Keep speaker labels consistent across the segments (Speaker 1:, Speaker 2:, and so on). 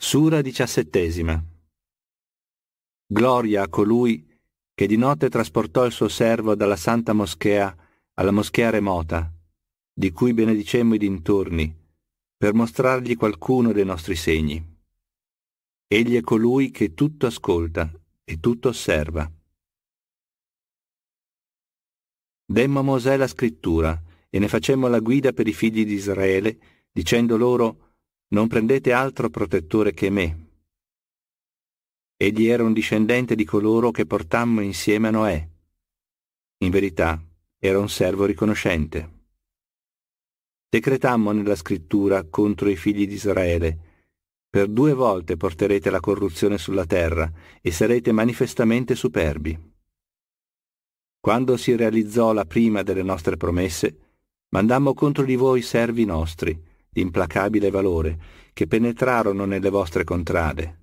Speaker 1: Sura diciassettesima. Gloria a colui che di notte trasportò il suo servo dalla santa moschea alla moschea remota, di cui benedicemmo i dintorni, per mostrargli qualcuno dei nostri segni. Egli è colui che tutto ascolta e tutto osserva. Demmo a Mosè la scrittura e ne facemmo la guida per i figli di Israele, dicendo loro non prendete altro protettore che me. Egli era un discendente di coloro che portammo insieme a Noè. In verità, era un servo riconoscente. Decretammo nella scrittura contro i figli di Israele, per due volte porterete la corruzione sulla terra e sarete manifestamente superbi. Quando si realizzò la prima delle nostre promesse, mandammo contro di voi servi nostri, di implacabile valore, che penetrarono nelle vostre contrade.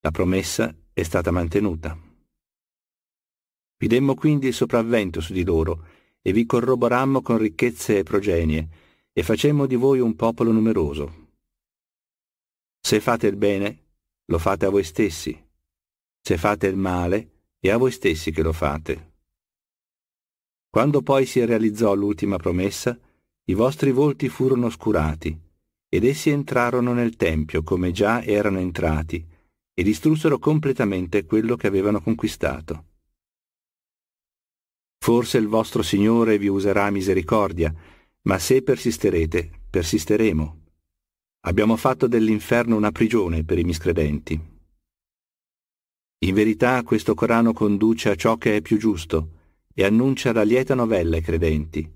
Speaker 1: La promessa è stata mantenuta. Vi demmo quindi il sopravvento su di loro, e vi corroborammo con ricchezze e progenie, e facemmo di voi un popolo numeroso. Se fate il bene, lo fate a voi stessi. Se fate il male, è a voi stessi che lo fate. Quando poi si realizzò l'ultima promessa, i vostri volti furono oscurati, ed essi entrarono nel Tempio come già erano entrati, e distrussero completamente quello che avevano conquistato. Forse il vostro Signore vi userà misericordia, ma se persisterete, persisteremo. Abbiamo fatto dell'inferno una prigione per i miscredenti. In verità questo Corano conduce a ciò che è più giusto e annuncia la lieta novella ai credenti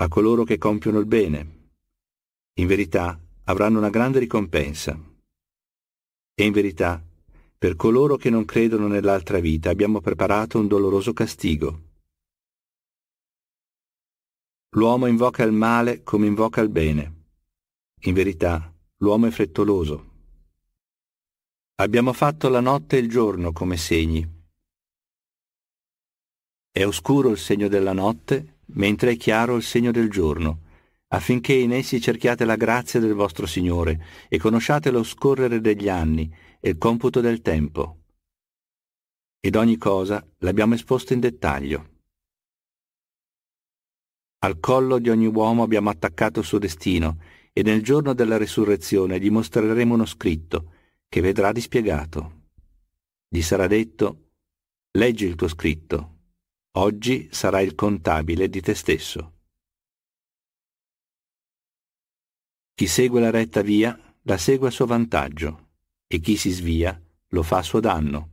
Speaker 1: a coloro che compiono il bene. In verità avranno una grande ricompensa. E in verità, per coloro che non credono nell'altra vita abbiamo preparato un doloroso castigo. L'uomo invoca il male come invoca il bene. In verità, l'uomo è frettoloso. Abbiamo fatto la notte e il giorno come segni. È oscuro il segno della notte mentre è chiaro il segno del giorno, affinché in essi cerchiate la grazia del vostro Signore e conosciate lo scorrere degli anni e il computo del tempo. Ed ogni cosa l'abbiamo esposta in dettaglio. Al collo di ogni uomo abbiamo attaccato il suo destino e nel giorno della risurrezione gli mostreremo uno scritto che vedrà dispiegato. Gli sarà detto, leggi il tuo scritto, Oggi sarai il contabile di te stesso. Chi segue la retta via la segue a suo vantaggio e chi si svia lo fa a suo danno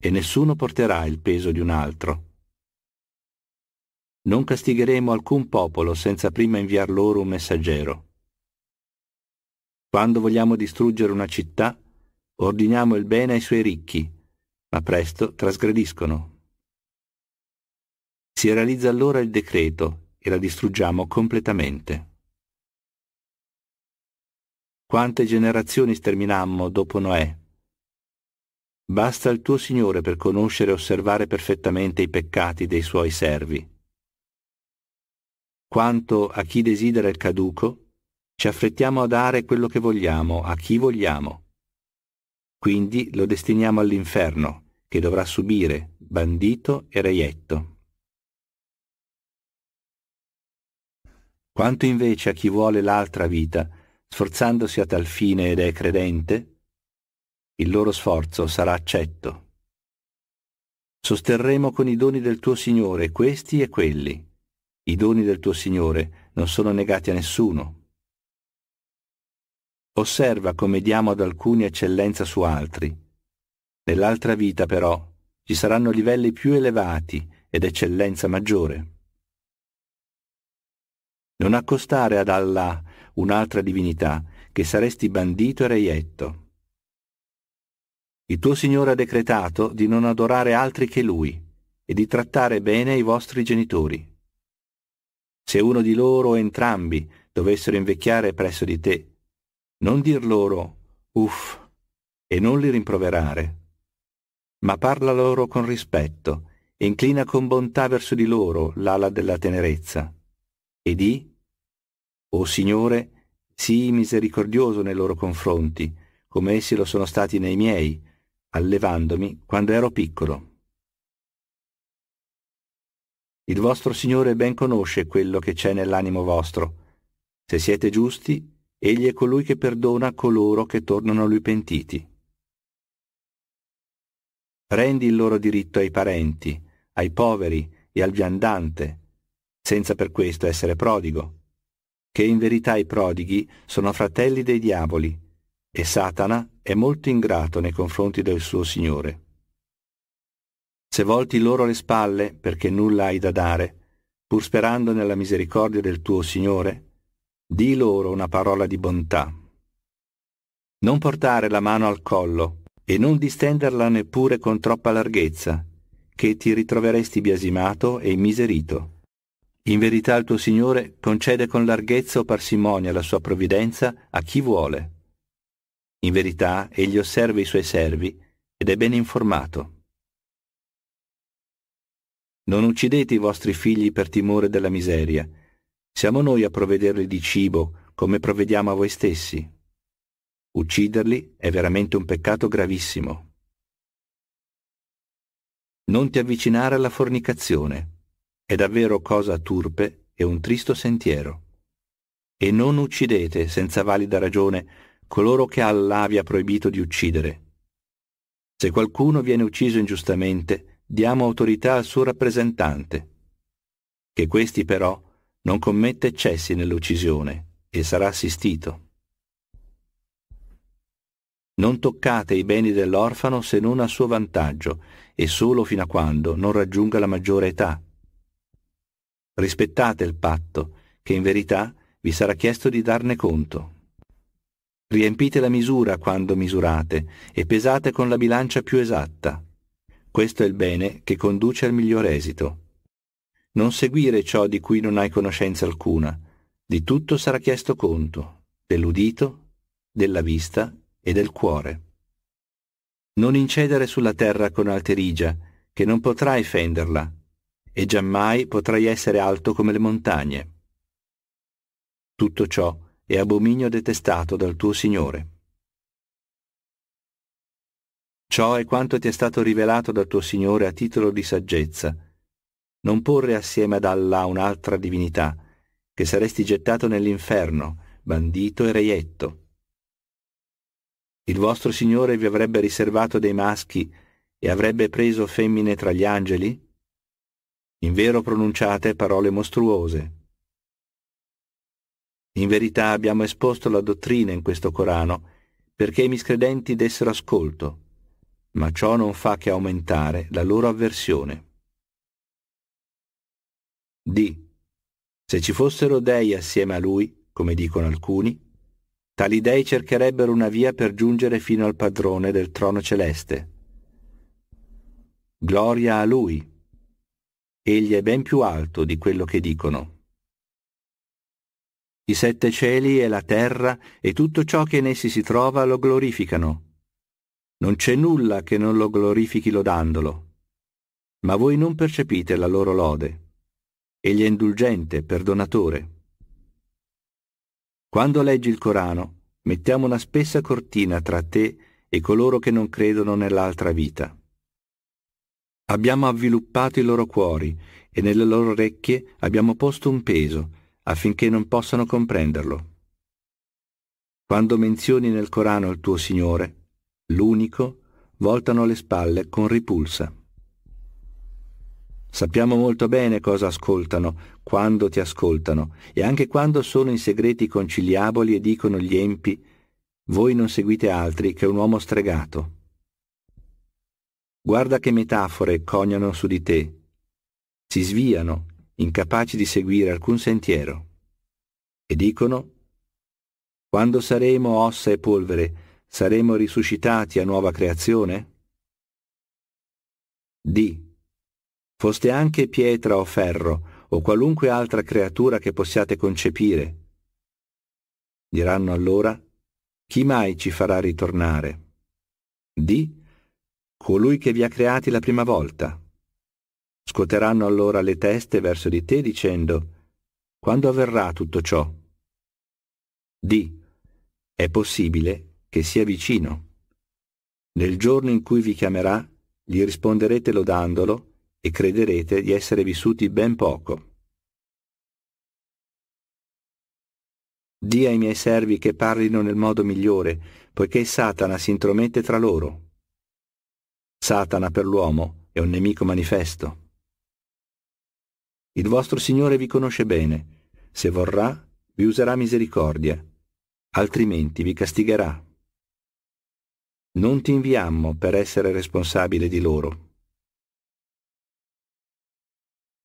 Speaker 1: e nessuno porterà il peso di un altro. Non castigheremo alcun popolo senza prima inviar loro un messaggero. Quando vogliamo distruggere una città, ordiniamo il bene ai suoi ricchi, ma presto trasgrediscono si realizza allora il decreto e la distruggiamo completamente. Quante generazioni sterminammo dopo Noè? Basta il tuo Signore per conoscere e osservare perfettamente i peccati dei suoi servi. Quanto a chi desidera il caduco, ci affrettiamo a dare quello che vogliamo a chi vogliamo. Quindi lo destiniamo all'inferno, che dovrà subire bandito e reietto. Quanto invece a chi vuole l'altra vita, sforzandosi a tal fine ed è credente, il loro sforzo sarà accetto. Sosterremo con i doni del tuo Signore questi e quelli. I doni del tuo Signore non sono negati a nessuno. Osserva come diamo ad alcuni eccellenza su altri. Nell'altra vita però ci saranno livelli più elevati ed eccellenza maggiore non accostare ad Allah un'altra divinità, che saresti bandito e reietto. Il tuo Signore ha decretato di non adorare altri che Lui e di trattare bene i vostri genitori. Se uno di loro o entrambi dovessero invecchiare presso di te, non dir loro uff e non li rimproverare, ma parla loro con rispetto e inclina con bontà verso di loro l'ala della tenerezza e di o Signore, sii misericordioso nei loro confronti, come essi lo sono stati nei miei, allevandomi quando ero piccolo. Il vostro Signore ben conosce quello che c'è nell'animo vostro. Se siete giusti, egli è colui che perdona coloro che tornano a lui pentiti. Rendi il loro diritto ai parenti, ai poveri e al viandante, senza per questo essere prodigo che in verità i prodighi sono fratelli dei diavoli e Satana è molto ingrato nei confronti del suo Signore. Se volti loro le spalle perché nulla hai da dare, pur sperando nella misericordia del tuo Signore, di loro una parola di bontà. Non portare la mano al collo e non distenderla neppure con troppa larghezza, che ti ritroveresti biasimato e miserito. In verità il tuo Signore concede con larghezza o parsimonia la sua provvidenza a chi vuole. In verità egli osserva i suoi servi ed è ben informato. Non uccidete i vostri figli per timore della miseria. Siamo noi a provvederli di cibo come provvediamo a voi stessi. Ucciderli è veramente un peccato gravissimo. Non ti avvicinare alla fornicazione è davvero cosa turpe e un tristo sentiero. E non uccidete senza valida ragione coloro che Allah vi ha proibito di uccidere. Se qualcuno viene ucciso ingiustamente, diamo autorità al suo rappresentante. Che questi però non commette eccessi nell'uccisione e sarà assistito. Non toccate i beni dell'orfano se non a suo vantaggio e solo fino a quando non raggiunga la maggiore età rispettate il patto, che in verità vi sarà chiesto di darne conto. Riempite la misura quando misurate e pesate con la bilancia più esatta. Questo è il bene che conduce al miglior esito. Non seguire ciò di cui non hai conoscenza alcuna. Di tutto sarà chiesto conto, dell'udito, della vista e del cuore. Non incedere sulla terra con alterigia, che non potrai fenderla, e giammai potrai essere alto come le montagne. Tutto ciò è abominio detestato dal tuo Signore. Ciò è quanto ti è stato rivelato dal tuo Signore a titolo di saggezza. Non porre assieme ad Allah un'altra divinità, che saresti gettato nell'inferno, bandito e reietto. Il vostro Signore vi avrebbe riservato dei maschi e avrebbe preso femmine tra gli angeli? In vero pronunciate parole mostruose. In verità abbiamo esposto la dottrina in questo Corano perché i miscredenti dessero ascolto, ma ciò non fa che aumentare la loro avversione. D. Se ci fossero dei assieme a lui, come dicono alcuni, tali dei cercherebbero una via per giungere fino al padrone del trono celeste. Gloria a lui, egli è ben più alto di quello che dicono. I sette cieli e la terra e tutto ciò che in essi si trova lo glorificano. Non c'è nulla che non lo glorifichi lodandolo. Ma voi non percepite la loro lode. Egli è indulgente, perdonatore. Quando leggi il Corano, mettiamo una spessa cortina tra te e coloro che non credono nell'altra vita. Abbiamo avviluppato i loro cuori e nelle loro orecchie abbiamo posto un peso affinché non possano comprenderlo. Quando menzioni nel Corano il tuo Signore, l'unico, voltano le spalle con ripulsa. Sappiamo molto bene cosa ascoltano, quando ti ascoltano e anche quando sono in segreti conciliaboli e dicono gli empi, voi non seguite altri che un uomo stregato. Guarda che metafore coniano su di te. Si sviano, incapaci di seguire alcun sentiero. E dicono, quando saremo ossa e polvere, saremo risuscitati a nuova creazione? D. Foste anche pietra o ferro, o qualunque altra creatura che possiate concepire. Diranno allora, chi mai ci farà ritornare? Di colui che vi ha creati la prima volta. Scuoteranno allora le teste verso di te dicendo, quando avverrà tutto ciò? Di, È possibile che sia vicino. Nel giorno in cui vi chiamerà, gli risponderete lodandolo e crederete di essere vissuti ben poco. Dì ai miei servi che parlino nel modo migliore, poiché Satana si intromette tra loro. Satana per l'uomo è un nemico manifesto. Il vostro Signore vi conosce bene, se vorrà vi userà misericordia, altrimenti vi castigherà. Non ti inviammo per essere responsabile di loro.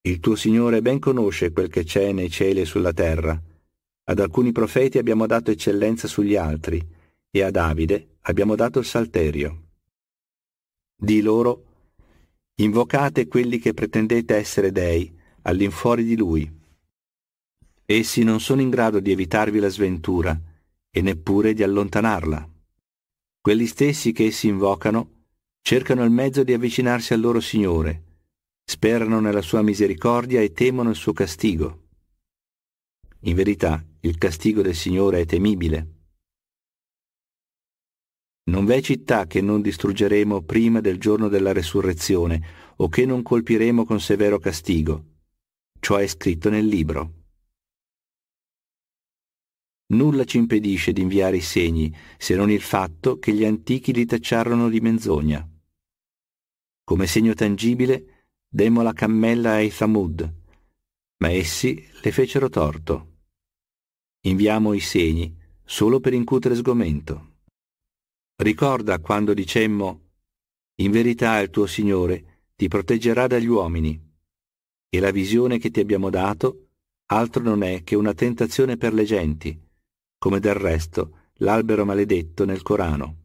Speaker 1: Il tuo Signore ben conosce quel che c'è nei cieli e sulla terra. Ad alcuni profeti abbiamo dato eccellenza sugli altri, e a Davide abbiamo dato il salterio. Di loro, invocate quelli che pretendete essere dei, all'infuori di lui. Essi non sono in grado di evitarvi la sventura e neppure di allontanarla. Quelli stessi che essi invocano cercano il mezzo di avvicinarsi al loro Signore, sperano nella sua misericordia e temono il suo castigo. In verità, il castigo del Signore è temibile. Non v'è città che non distruggeremo prima del giorno della resurrezione o che non colpiremo con severo castigo. Ciò è scritto nel libro. Nulla ci impedisce di inviare i segni, se non il fatto che gli antichi li tacciarono di menzogna. Come segno tangibile, demmo la cammella ai Thamud, ma essi le fecero torto. Inviamo i segni solo per incutere sgomento. Ricorda quando dicemmo, in verità il tuo Signore ti proteggerà dagli uomini, e la visione che ti abbiamo dato altro non è che una tentazione per le genti, come del resto l'albero maledetto nel Corano.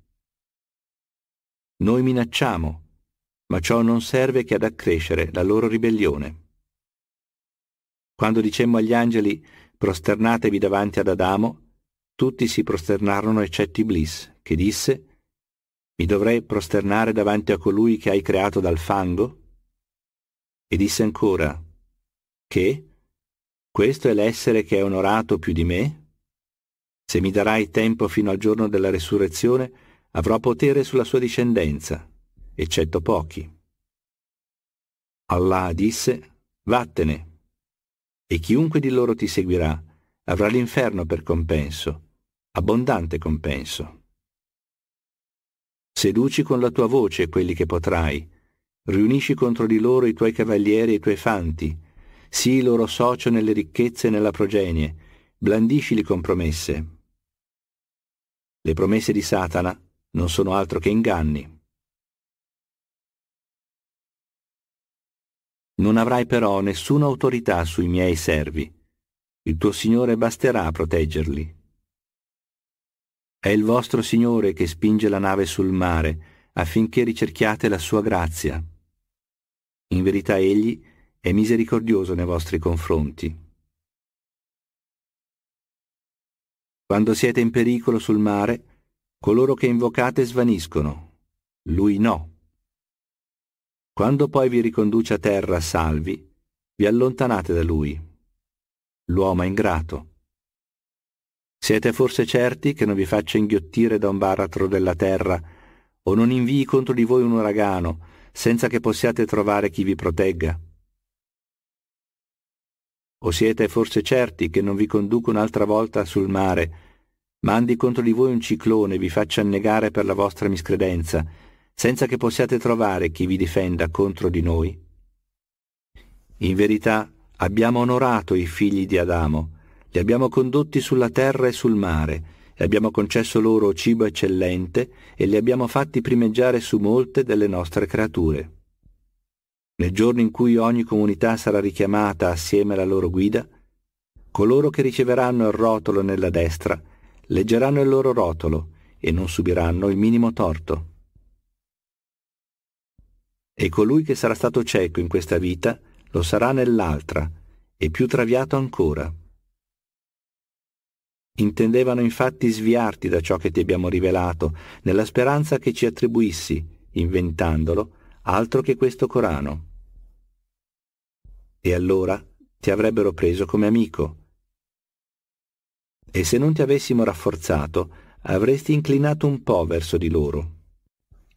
Speaker 1: Noi minacciamo, ma ciò non serve che ad accrescere la loro ribellione. Quando dicemmo agli angeli, prosternatevi davanti ad Adamo, tutti si prosternarono eccetto Iblis, che disse Mi dovrei prosternare davanti a colui che hai creato dal fango? E disse ancora Che? Questo è l'essere che è onorato più di me? Se mi darai tempo fino al giorno della resurrezione, avrò potere sulla sua discendenza, eccetto pochi. Allah disse, Vattene, e chiunque di loro ti seguirà avrà l'inferno per compenso, abbondante compenso. Seduci con la tua voce quelli che potrai, riunisci contro di loro i tuoi cavalieri e i tuoi fanti, sii loro socio nelle ricchezze e nella progenie, blandiscili con promesse. Le promesse di Satana non sono altro che inganni. Non avrai però nessuna autorità sui miei servi. Il tuo Signore basterà a proteggerli. È il vostro Signore che spinge la nave sul mare, affinché ricerchiate la sua grazia. In verità Egli è misericordioso nei vostri confronti. Quando siete in pericolo sul mare, coloro che invocate svaniscono, lui no. Quando poi vi riconduce a terra salvi, vi allontanate da lui. L'uomo è ingrato siete forse certi che non vi faccia inghiottire da un baratro della terra, o non invii contro di voi un uragano, senza che possiate trovare chi vi protegga? O siete forse certi che non vi conduca un'altra volta sul mare, mandi contro di voi un ciclone e vi faccia annegare per la vostra miscredenza, senza che possiate trovare chi vi difenda contro di noi? In verità abbiamo onorato i figli di Adamo, li abbiamo condotti sulla terra e sul mare, e abbiamo concesso loro cibo eccellente, e li abbiamo fatti primeggiare su molte delle nostre creature. Nel giorno in cui ogni comunità sarà richiamata assieme alla loro guida, coloro che riceveranno il rotolo nella destra leggeranno il loro rotolo e non subiranno il minimo torto. E colui che sarà stato cieco in questa vita lo sarà nell'altra, e più traviato ancora. Intendevano infatti sviarti da ciò che ti abbiamo rivelato, nella speranza che ci attribuissi, inventandolo, altro che questo Corano. E allora ti avrebbero preso come amico. E se non ti avessimo rafforzato, avresti inclinato un po' verso di loro.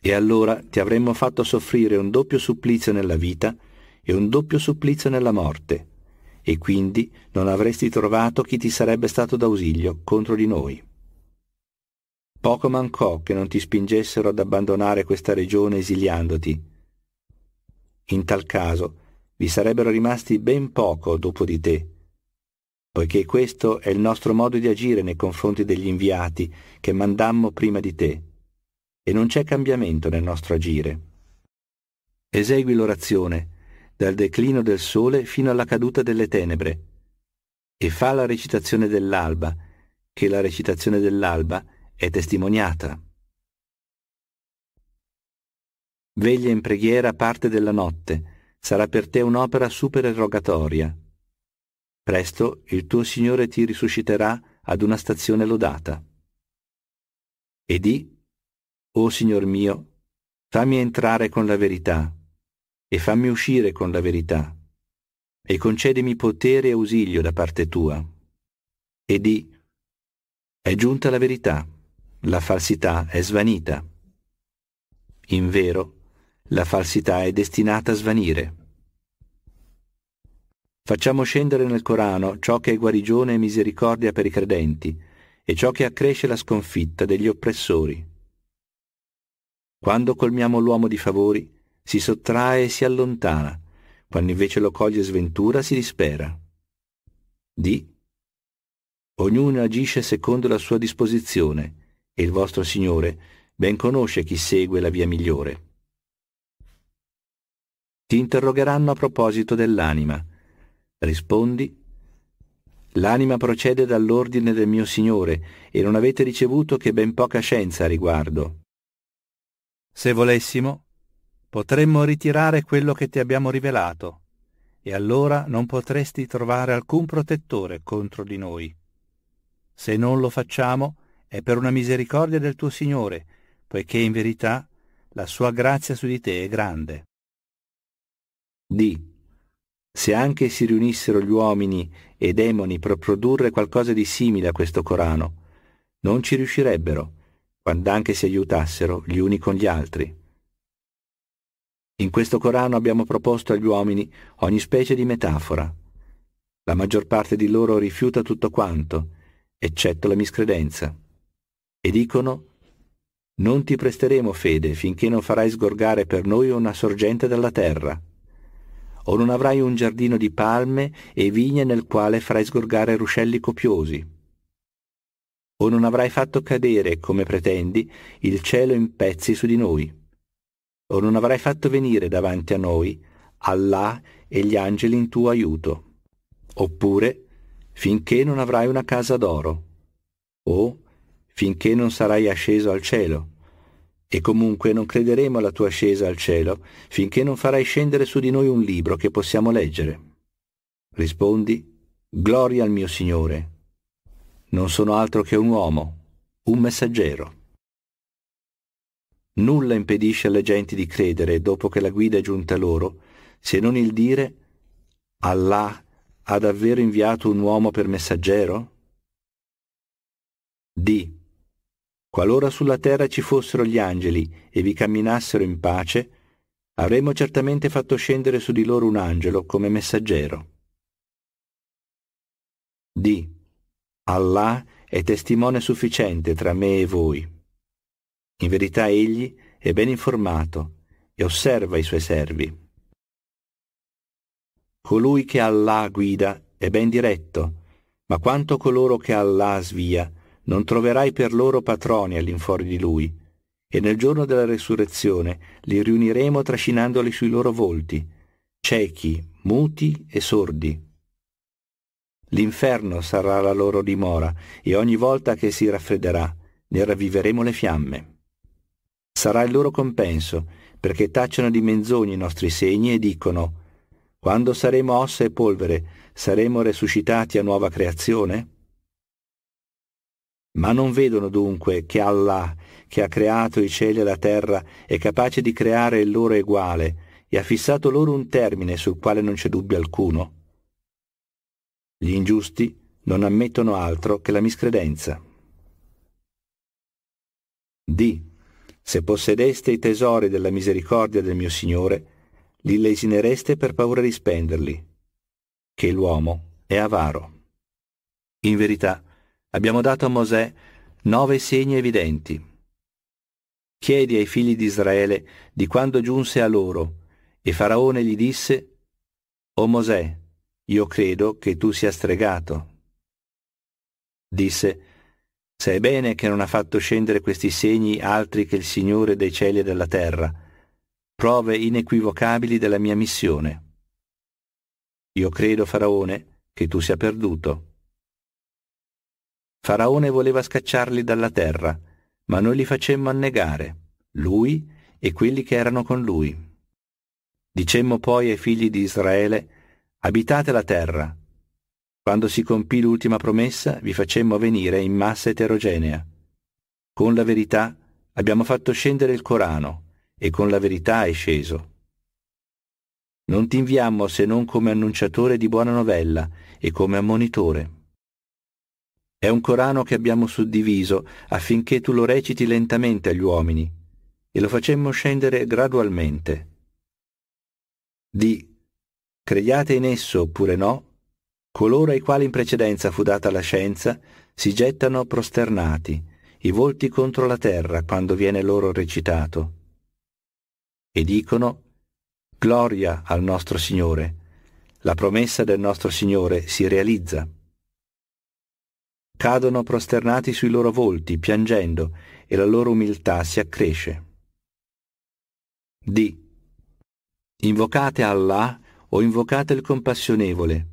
Speaker 1: E allora ti avremmo fatto soffrire un doppio supplizio nella vita e un doppio supplizio nella morte e quindi non avresti trovato chi ti sarebbe stato d'ausilio contro di noi. Poco mancò che non ti spingessero ad abbandonare questa regione esiliandoti. In tal caso vi sarebbero rimasti ben poco dopo di te, poiché questo è il nostro modo di agire nei confronti degli inviati che mandammo prima di te, e non c'è cambiamento nel nostro agire. Esegui l'orazione dal declino del sole fino alla caduta delle tenebre, e fa la recitazione dell'alba, che la recitazione dell'alba è testimoniata. Veglia in preghiera parte della notte, sarà per te un'opera supererogatoria. Presto il tuo Signore ti risusciterà ad una stazione lodata. E di, o oh Signor mio, fammi entrare con la verità e fammi uscire con la verità, e concedimi potere e ausilio da parte tua. E di, è giunta la verità, la falsità è svanita. In vero, la falsità è destinata a svanire. Facciamo scendere nel Corano ciò che è guarigione e misericordia per i credenti e ciò che accresce la sconfitta degli oppressori. Quando colmiamo l'uomo di favori, si sottrae e si allontana, quando invece lo coglie sventura si dispera. D. Ognuno agisce secondo la sua disposizione, e il vostro Signore ben conosce chi segue la via migliore. Ti interrogheranno a proposito dell'anima. Rispondi, L'anima procede dall'ordine del mio Signore, e non avete ricevuto che ben poca scienza a riguardo. Se volessimo, potremmo ritirare quello che ti abbiamo rivelato, e allora non potresti trovare alcun protettore contro di noi. Se non lo facciamo, è per una misericordia del tuo Signore, poiché in verità la sua grazia su di te è grande. D. Se anche si riunissero gli uomini e demoni per produrre qualcosa di simile a questo Corano, non ci riuscirebbero, quand'anche si aiutassero gli uni con gli altri. In questo Corano abbiamo proposto agli uomini ogni specie di metafora. La maggior parte di loro rifiuta tutto quanto, eccetto la miscredenza. E dicono, non ti presteremo fede finché non farai sgorgare per noi una sorgente dalla terra, o non avrai un giardino di palme e vigne nel quale farai sgorgare ruscelli copiosi, o non avrai fatto cadere, come pretendi, il cielo in pezzi su di noi o non avrai fatto venire davanti a noi Allah e gli angeli in tuo aiuto, oppure finché non avrai una casa d'oro, o finché non sarai asceso al cielo, e comunque non crederemo alla tua ascesa al cielo finché non farai scendere su di noi un libro che possiamo leggere. Rispondi, Gloria al mio Signore. Non sono altro che un uomo, un messaggero. Nulla impedisce alle genti di credere dopo che la guida è giunta loro, se non il dire Allah ha davvero inviato un uomo per messaggero? D. Qualora sulla terra ci fossero gli angeli e vi camminassero in pace, avremmo certamente fatto scendere su di loro un angelo come messaggero. D. Allah è testimone sufficiente tra me e voi. In verità egli è ben informato e osserva i suoi servi. Colui che Allah guida è ben diretto, ma quanto coloro che Allah svia, non troverai per loro patroni all'infuori di lui, e nel giorno della resurrezione li riuniremo trascinandoli sui loro volti, ciechi, muti e sordi. L'inferno sarà la loro dimora, e ogni volta che si raffredderà, ne ravviveremo le fiamme sarà il loro compenso, perché tacciono di menzogne i nostri segni e dicono, quando saremo ossa e polvere, saremo resuscitati a nuova creazione? Ma non vedono dunque che Allah, che ha creato i cieli e la terra, è capace di creare il loro eguale e ha fissato loro un termine sul quale non c'è dubbio alcuno? Gli ingiusti non ammettono altro che la miscredenza. D. Se possedeste i tesori della misericordia del mio Signore, li lesinereste per paura di spenderli, che l'uomo è avaro. In verità, abbiamo dato a Mosè nove segni evidenti. Chiedi ai figli di Israele di quando giunse a loro, e Faraone gli disse, O Mosè, io credo che tu sia stregato. Disse, Sai bene che non ha fatto scendere questi segni altri che il Signore dei cieli e della terra, prove inequivocabili della mia missione. Io credo, Faraone, che tu sia perduto. Faraone voleva scacciarli dalla terra, ma noi li facemmo annegare, lui e quelli che erano con lui. Dicemmo poi ai figli di Israele, abitate la terra, quando si compì l'ultima promessa, vi facemmo venire in massa eterogenea. Con la verità abbiamo fatto scendere il Corano, e con la verità è sceso. Non ti inviammo se non come annunciatore di buona novella e come ammonitore. È un Corano che abbiamo suddiviso affinché tu lo reciti lentamente agli uomini e lo facemmo scendere gradualmente. Di crediate in esso oppure no, Coloro ai quali in precedenza fu data la scienza si gettano prosternati, i volti contro la terra quando viene loro recitato. E dicono, Gloria al nostro Signore, la promessa del nostro Signore si realizza. Cadono prosternati sui loro volti, piangendo, e la loro umiltà si accresce. D. Invocate Allah o invocate il compassionevole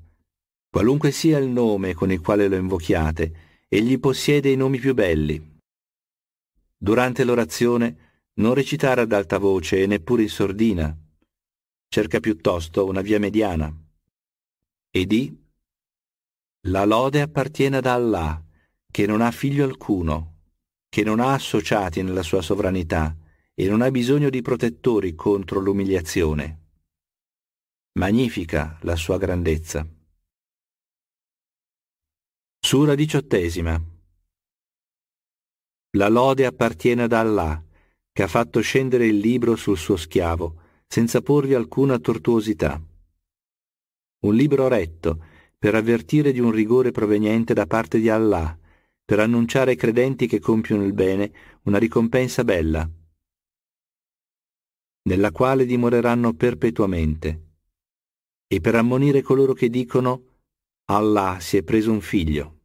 Speaker 1: Qualunque sia il nome con il quale lo invochiate, egli possiede i nomi più belli. Durante l'orazione non recitare ad alta voce e neppure in sordina. Cerca piuttosto una via mediana. E di La lode appartiene ad Allah, che non ha figlio alcuno, che non ha associati nella sua sovranità e non ha bisogno di protettori contro l'umiliazione. Magnifica la sua grandezza. Sura diciottesima. La lode appartiene ad Allah, che ha fatto scendere il libro sul suo schiavo, senza porvi alcuna tortuosità. Un libro retto, per avvertire di un rigore proveniente da parte di Allah, per annunciare ai credenti che compiono il bene una ricompensa bella, nella quale dimoreranno perpetuamente, e per ammonire coloro che dicono Allah si è preso un figlio.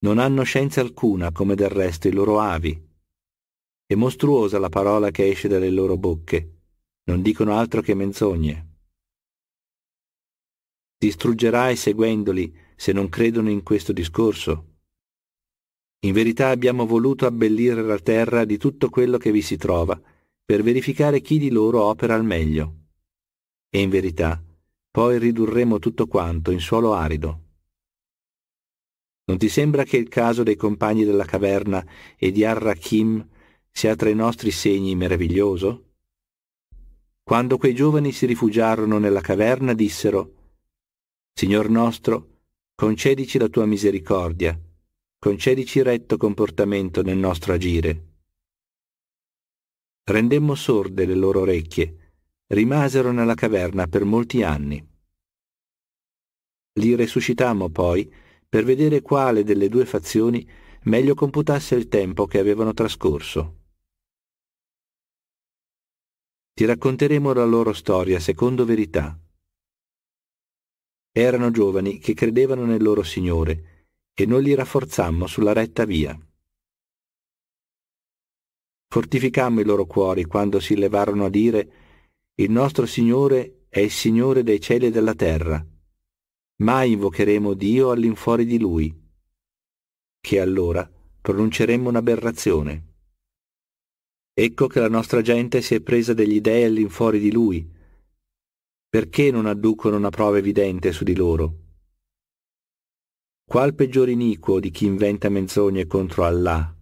Speaker 1: Non hanno scienza alcuna come del resto i loro avi. È mostruosa la parola che esce dalle loro bocche, non dicono altro che menzogne. Distruggerai seguendoli se non credono in questo discorso. In verità abbiamo voluto abbellire la terra di tutto quello che vi si trova, per verificare chi di loro opera al meglio. E in verità, poi ridurremo tutto quanto in suolo arido. Non ti sembra che il caso dei compagni della caverna e di Arrachim sia tra i nostri segni meraviglioso? Quando quei giovani si rifugiarono nella caverna dissero Signor nostro, concedici la tua misericordia, concedici retto comportamento nel nostro agire. Rendemmo sorde le loro orecchie, rimasero nella caverna per molti anni. Li resuscitammo poi per vedere quale delle due fazioni meglio computasse il tempo che avevano trascorso. Ti racconteremo la loro storia secondo verità. Erano giovani che credevano nel loro Signore e noi li rafforzammo sulla retta via. Fortificammo i loro cuori quando si levarono a dire Il nostro Signore è il Signore dei cieli e della terra mai invocheremo Dio all'infuori di Lui, che allora pronunceremmo un'aberrazione. Ecco che la nostra gente si è presa degli dei all'infuori di Lui. Perché non adducono una prova evidente su di loro? Qual peggior iniquo di chi inventa menzogne contro Allah?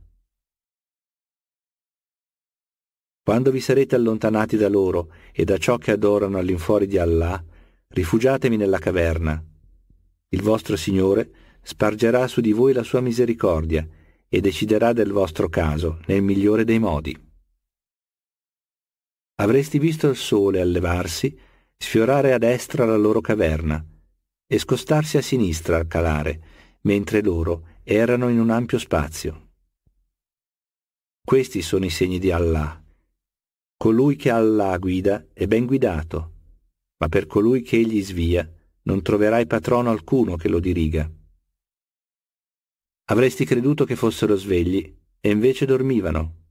Speaker 1: Quando vi sarete allontanati da loro e da ciò che adorano all'infuori di Allah, rifugiatevi nella caverna il vostro Signore spargerà su di voi la sua misericordia e deciderà del vostro caso nel migliore dei modi. Avresti visto il sole allevarsi, sfiorare a destra la loro caverna e scostarsi a sinistra al calare, mentre loro erano in un ampio spazio. Questi sono i segni di Allah. Colui che Allah guida è ben guidato, ma per colui che egli svia non troverai patrono alcuno che lo diriga. Avresti creduto che fossero svegli, e invece dormivano.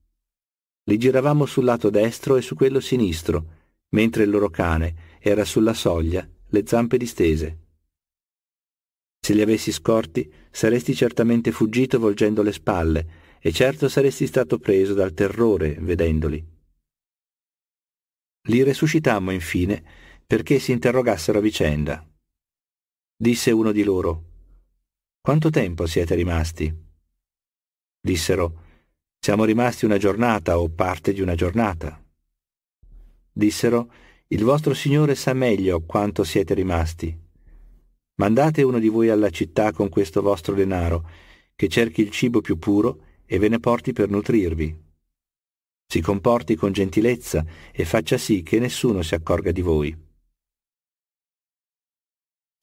Speaker 1: Li giravamo sul lato destro e su quello sinistro, mentre il loro cane era sulla soglia, le zampe distese. Se li avessi scorti, saresti certamente fuggito volgendo le spalle, e certo saresti stato preso dal terrore vedendoli. Li resuscitammo infine perché si interrogassero a vicenda. Disse uno di loro, Quanto tempo siete rimasti? Dissero, Siamo rimasti una giornata o parte di una giornata. Dissero, Il vostro Signore sa meglio quanto siete rimasti. Mandate uno di voi alla città con questo vostro denaro, che cerchi il cibo più puro e ve ne porti per nutrirvi. Si comporti con gentilezza e faccia sì che nessuno si accorga di voi.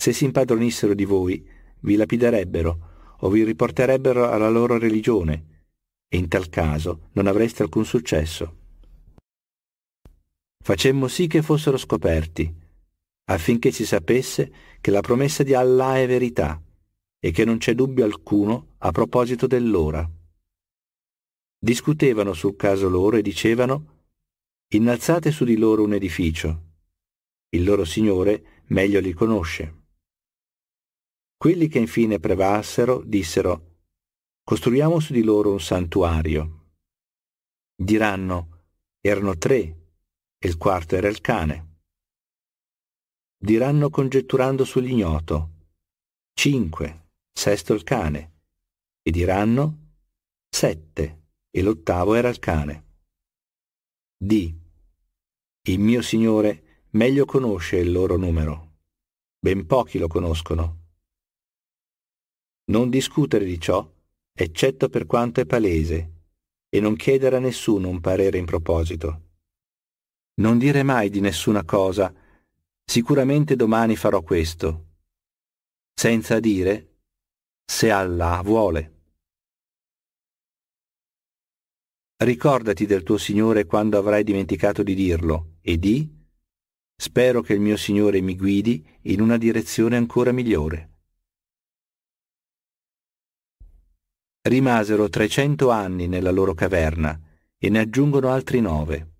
Speaker 1: Se si impadronissero di voi, vi lapiderebbero o vi riporterebbero alla loro religione, e in tal caso non avreste alcun successo. Facemmo sì che fossero scoperti, affinché si sapesse che la promessa di Allah è verità e che non c'è dubbio alcuno a proposito dell'ora. Discutevano sul caso loro e dicevano innalzate su di loro un edificio. Il loro Signore meglio li conosce. Quelli che infine prevassero dissero Costruiamo su di loro un santuario. Diranno erano tre e il quarto era il cane. Diranno congetturando sull'ignoto cinque, sesto il cane. E diranno sette e l'ottavo era il cane. Di. Il mio Signore meglio conosce il loro numero. Ben pochi lo conoscono non discutere di ciò, eccetto per quanto è palese, e non chiedere a nessuno un parere in proposito. Non dire mai di nessuna cosa, sicuramente domani farò questo, senza dire se Allah vuole. Ricordati del tuo Signore quando avrai dimenticato di dirlo e di Spero che il mio Signore mi guidi in una direzione ancora migliore. rimasero 300 anni nella loro caverna e ne aggiungono altri nove.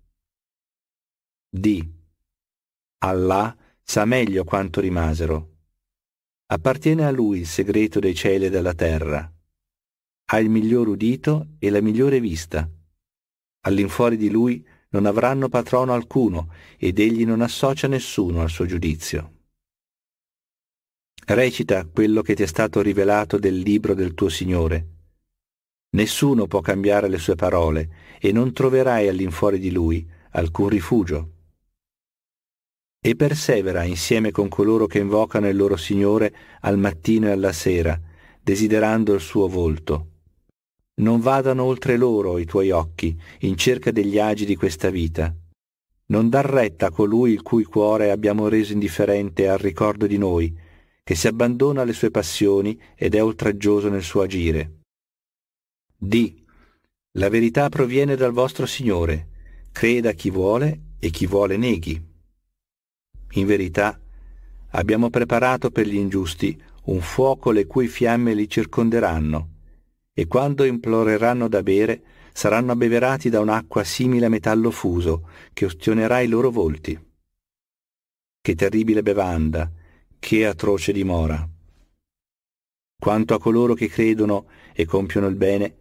Speaker 1: D. Allah sa meglio quanto rimasero. Appartiene a lui il segreto dei cieli e della terra. Ha il miglior udito e la migliore vista. All'infuori di lui non avranno patrono alcuno ed egli non associa nessuno al suo giudizio. Recita quello che ti è stato rivelato del libro del tuo Signore Nessuno può cambiare le sue parole e non troverai all'infuori di lui alcun rifugio. E persevera insieme con coloro che invocano il loro Signore al mattino e alla sera, desiderando il suo volto. Non vadano oltre loro i tuoi occhi, in cerca degli agi di questa vita. Non dar retta a colui il cui cuore abbiamo reso indifferente al ricordo di noi, che si abbandona alle sue passioni ed è oltraggioso nel suo agire. D. La verità proviene dal vostro Signore. Creda chi vuole e chi vuole neghi. In verità, abbiamo preparato per gli ingiusti un fuoco le cui fiamme li circonderanno, e quando imploreranno da bere, saranno abbeverati da un'acqua simile a metallo fuso, che ustionerà i loro volti. Che terribile bevanda, che atroce dimora. Quanto a coloro che credono e compiono il bene,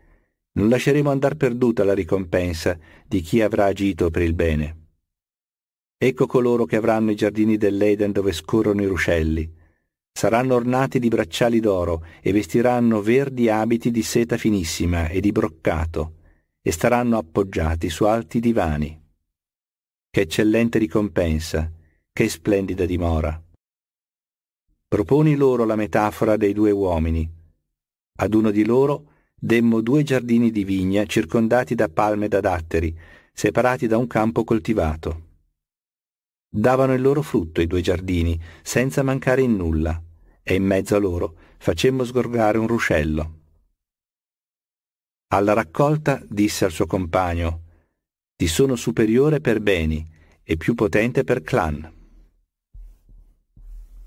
Speaker 1: non lasceremo andar perduta la ricompensa di chi avrà agito per il bene. Ecco coloro che avranno i giardini dell'Eden dove scorrono i ruscelli. Saranno ornati di bracciali d'oro e vestiranno verdi abiti di seta finissima e di broccato e staranno appoggiati su alti divani. Che eccellente ricompensa, che splendida dimora. Proponi loro la metafora dei due uomini. Ad uno di loro demmo due giardini di vigna circondati da palme da datteri, separati da un campo coltivato. Davano il loro frutto i due giardini, senza mancare in nulla, e in mezzo a loro facemmo sgorgare un ruscello. Alla raccolta disse al suo compagno, ti sono superiore per beni e più potente per clan.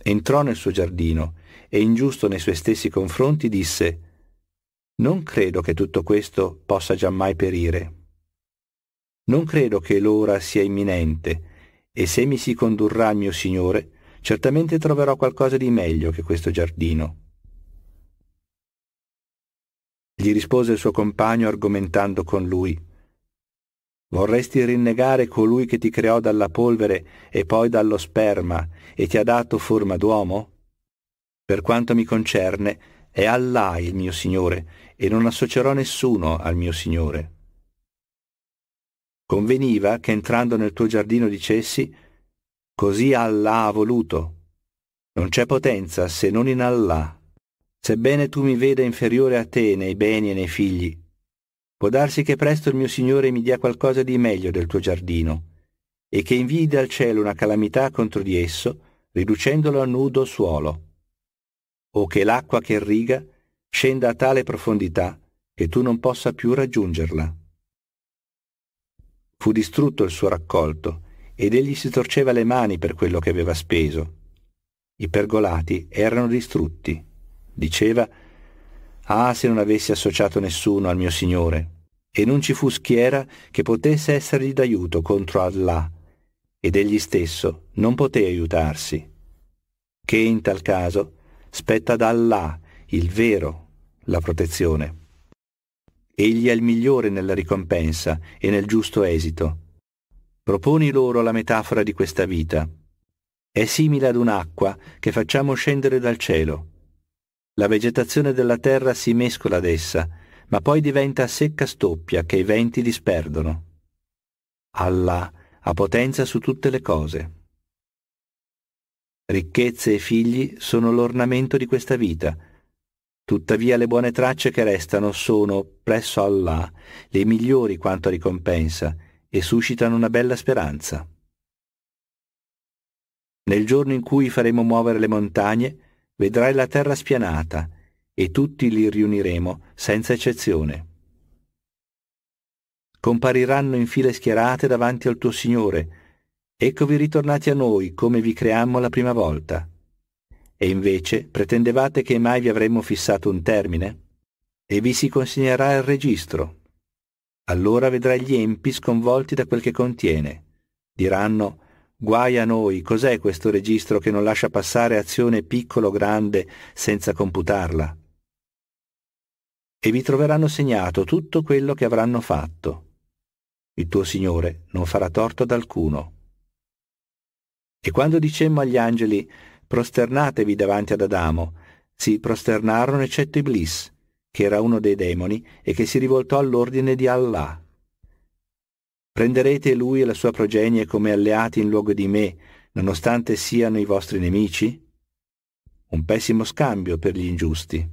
Speaker 1: Entrò nel suo giardino e ingiusto nei suoi stessi confronti disse, non credo che tutto questo possa giammai perire. Non credo che l'ora sia imminente, e se mi si condurrà il mio Signore, certamente troverò qualcosa di meglio che questo giardino. Gli rispose il suo compagno argomentando con lui. Vorresti rinnegare colui che ti creò dalla polvere e poi dallo sperma e ti ha dato forma d'uomo? Per quanto mi concerne, è Allah il mio Signore, e non associerò nessuno al mio Signore. Conveniva che entrando nel tuo giardino dicessi, così Allah ha voluto. Non c'è potenza se non in Allah. Sebbene tu mi veda inferiore a te nei beni e nei figli, può darsi che presto il mio Signore mi dia qualcosa di meglio del tuo giardino, e che invii dal cielo una calamità contro di esso, riducendolo a nudo suolo, o che l'acqua che irriga scenda a tale profondità che tu non possa più raggiungerla. Fu distrutto il suo raccolto ed egli si torceva le mani per quello che aveva speso. I pergolati erano distrutti. Diceva, Ah, se non avessi associato nessuno al mio Signore, e non ci fu schiera che potesse essergli d'aiuto contro Allah, ed egli stesso non poté aiutarsi. Che in tal caso spetta ad Allah, il vero, la protezione. Egli è il migliore nella ricompensa e nel giusto esito. Proponi loro la metafora di questa vita. È simile ad un'acqua che facciamo scendere dal cielo. La vegetazione della terra si mescola ad essa, ma poi diventa secca stoppia che i venti disperdono. Allah ha potenza su tutte le cose. Ricchezze e figli sono l'ornamento di questa vita, Tuttavia le buone tracce che restano sono, presso Allah, le migliori quanto a ricompensa e suscitano una bella speranza. Nel giorno in cui faremo muovere le montagne, vedrai la terra spianata e tutti li riuniremo senza eccezione. Compariranno in file schierate davanti al tuo Signore. Eccovi ritornati a noi come vi creammo la prima volta. E invece pretendevate che mai vi avremmo fissato un termine? E vi si consegnerà il registro. Allora vedrai gli empi sconvolti da quel che contiene. Diranno, guai a noi, cos'è questo registro che non lascia passare azione piccolo o grande senza computarla? E vi troveranno segnato tutto quello che avranno fatto. Il tuo Signore non farà torto ad alcuno. E quando dicemmo agli angeli, prosternatevi davanti ad Adamo. Si prosternarono eccetto Iblis, che era uno dei demoni e che si rivoltò all'ordine di Allah. Prenderete lui e la sua progenie come alleati in luogo di me, nonostante siano i vostri nemici? Un pessimo scambio per gli ingiusti.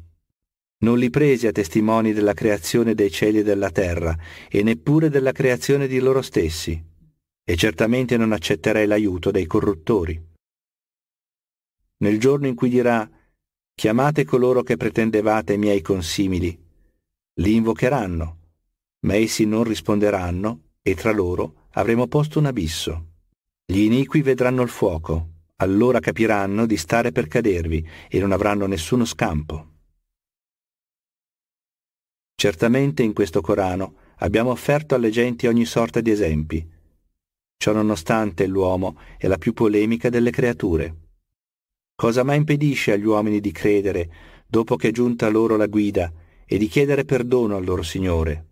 Speaker 1: Non li presi a testimoni della creazione dei cieli e della terra, e neppure della creazione di loro stessi, e certamente non accetterei l'aiuto dei corruttori nel giorno in cui dirà Chiamate coloro che pretendevate i miei consimili. Li invocheranno, ma essi non risponderanno e tra loro avremo posto un abisso. Gli iniqui vedranno il fuoco, allora capiranno di stare per cadervi e non avranno nessuno scampo. Certamente in questo Corano abbiamo offerto alle genti ogni sorta di esempi. Ciò nonostante l'uomo è la più polemica delle creature. Cosa mai impedisce agli uomini di credere, dopo che è giunta loro la guida, e di chiedere perdono al loro Signore?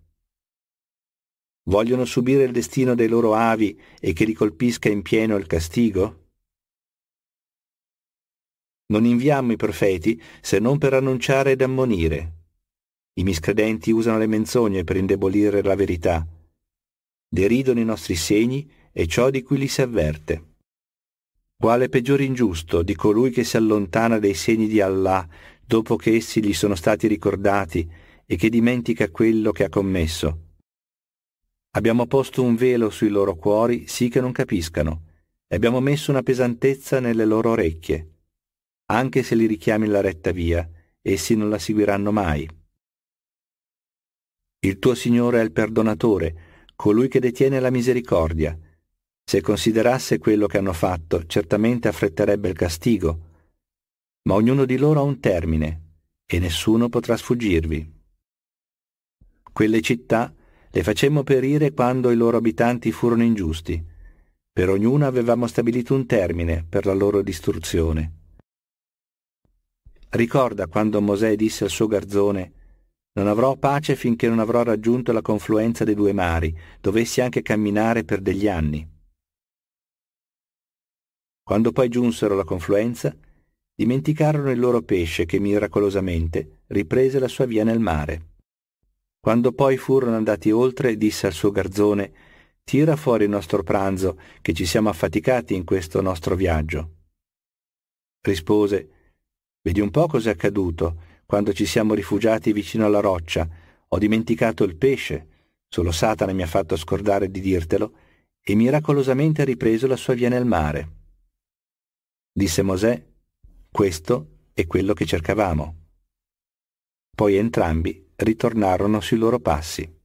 Speaker 1: Vogliono subire il destino dei loro avi e che li colpisca in pieno il castigo? Non inviammo i profeti se non per annunciare ed ammonire. I miscredenti usano le menzogne per indebolire la verità. Deridono i nostri segni e ciò di cui li si avverte quale peggior ingiusto di colui che si allontana dai segni di Allah dopo che essi gli sono stati ricordati e che dimentica quello che ha commesso. Abbiamo posto un velo sui loro cuori sì che non capiscano, e abbiamo messo una pesantezza nelle loro orecchie. Anche se li richiami la retta via, essi non la seguiranno mai. Il tuo Signore è il perdonatore, colui che detiene la misericordia, se considerasse quello che hanno fatto, certamente affretterebbe il castigo, ma ognuno di loro ha un termine e nessuno potrà sfuggirvi. Quelle città le facemmo perire quando i loro abitanti furono ingiusti. Per ognuna avevamo stabilito un termine per la loro distruzione. Ricorda quando Mosè disse al suo garzone Non avrò pace finché non avrò raggiunto la confluenza dei due mari, dovessi anche camminare per degli anni. Quando poi giunsero alla confluenza, dimenticarono il loro pesce che miracolosamente riprese la sua via nel mare. Quando poi furono andati oltre, disse al suo garzone Tira fuori il nostro pranzo, che ci siamo affaticati in questo nostro viaggio. Rispose Vedi un po' cos'è accaduto quando ci siamo rifugiati vicino alla roccia. Ho dimenticato il pesce, solo Satana mi ha fatto scordare di dirtelo, e miracolosamente ha ripreso la sua via nel mare. Disse Mosè, questo è quello che cercavamo. Poi entrambi ritornarono sui loro passi.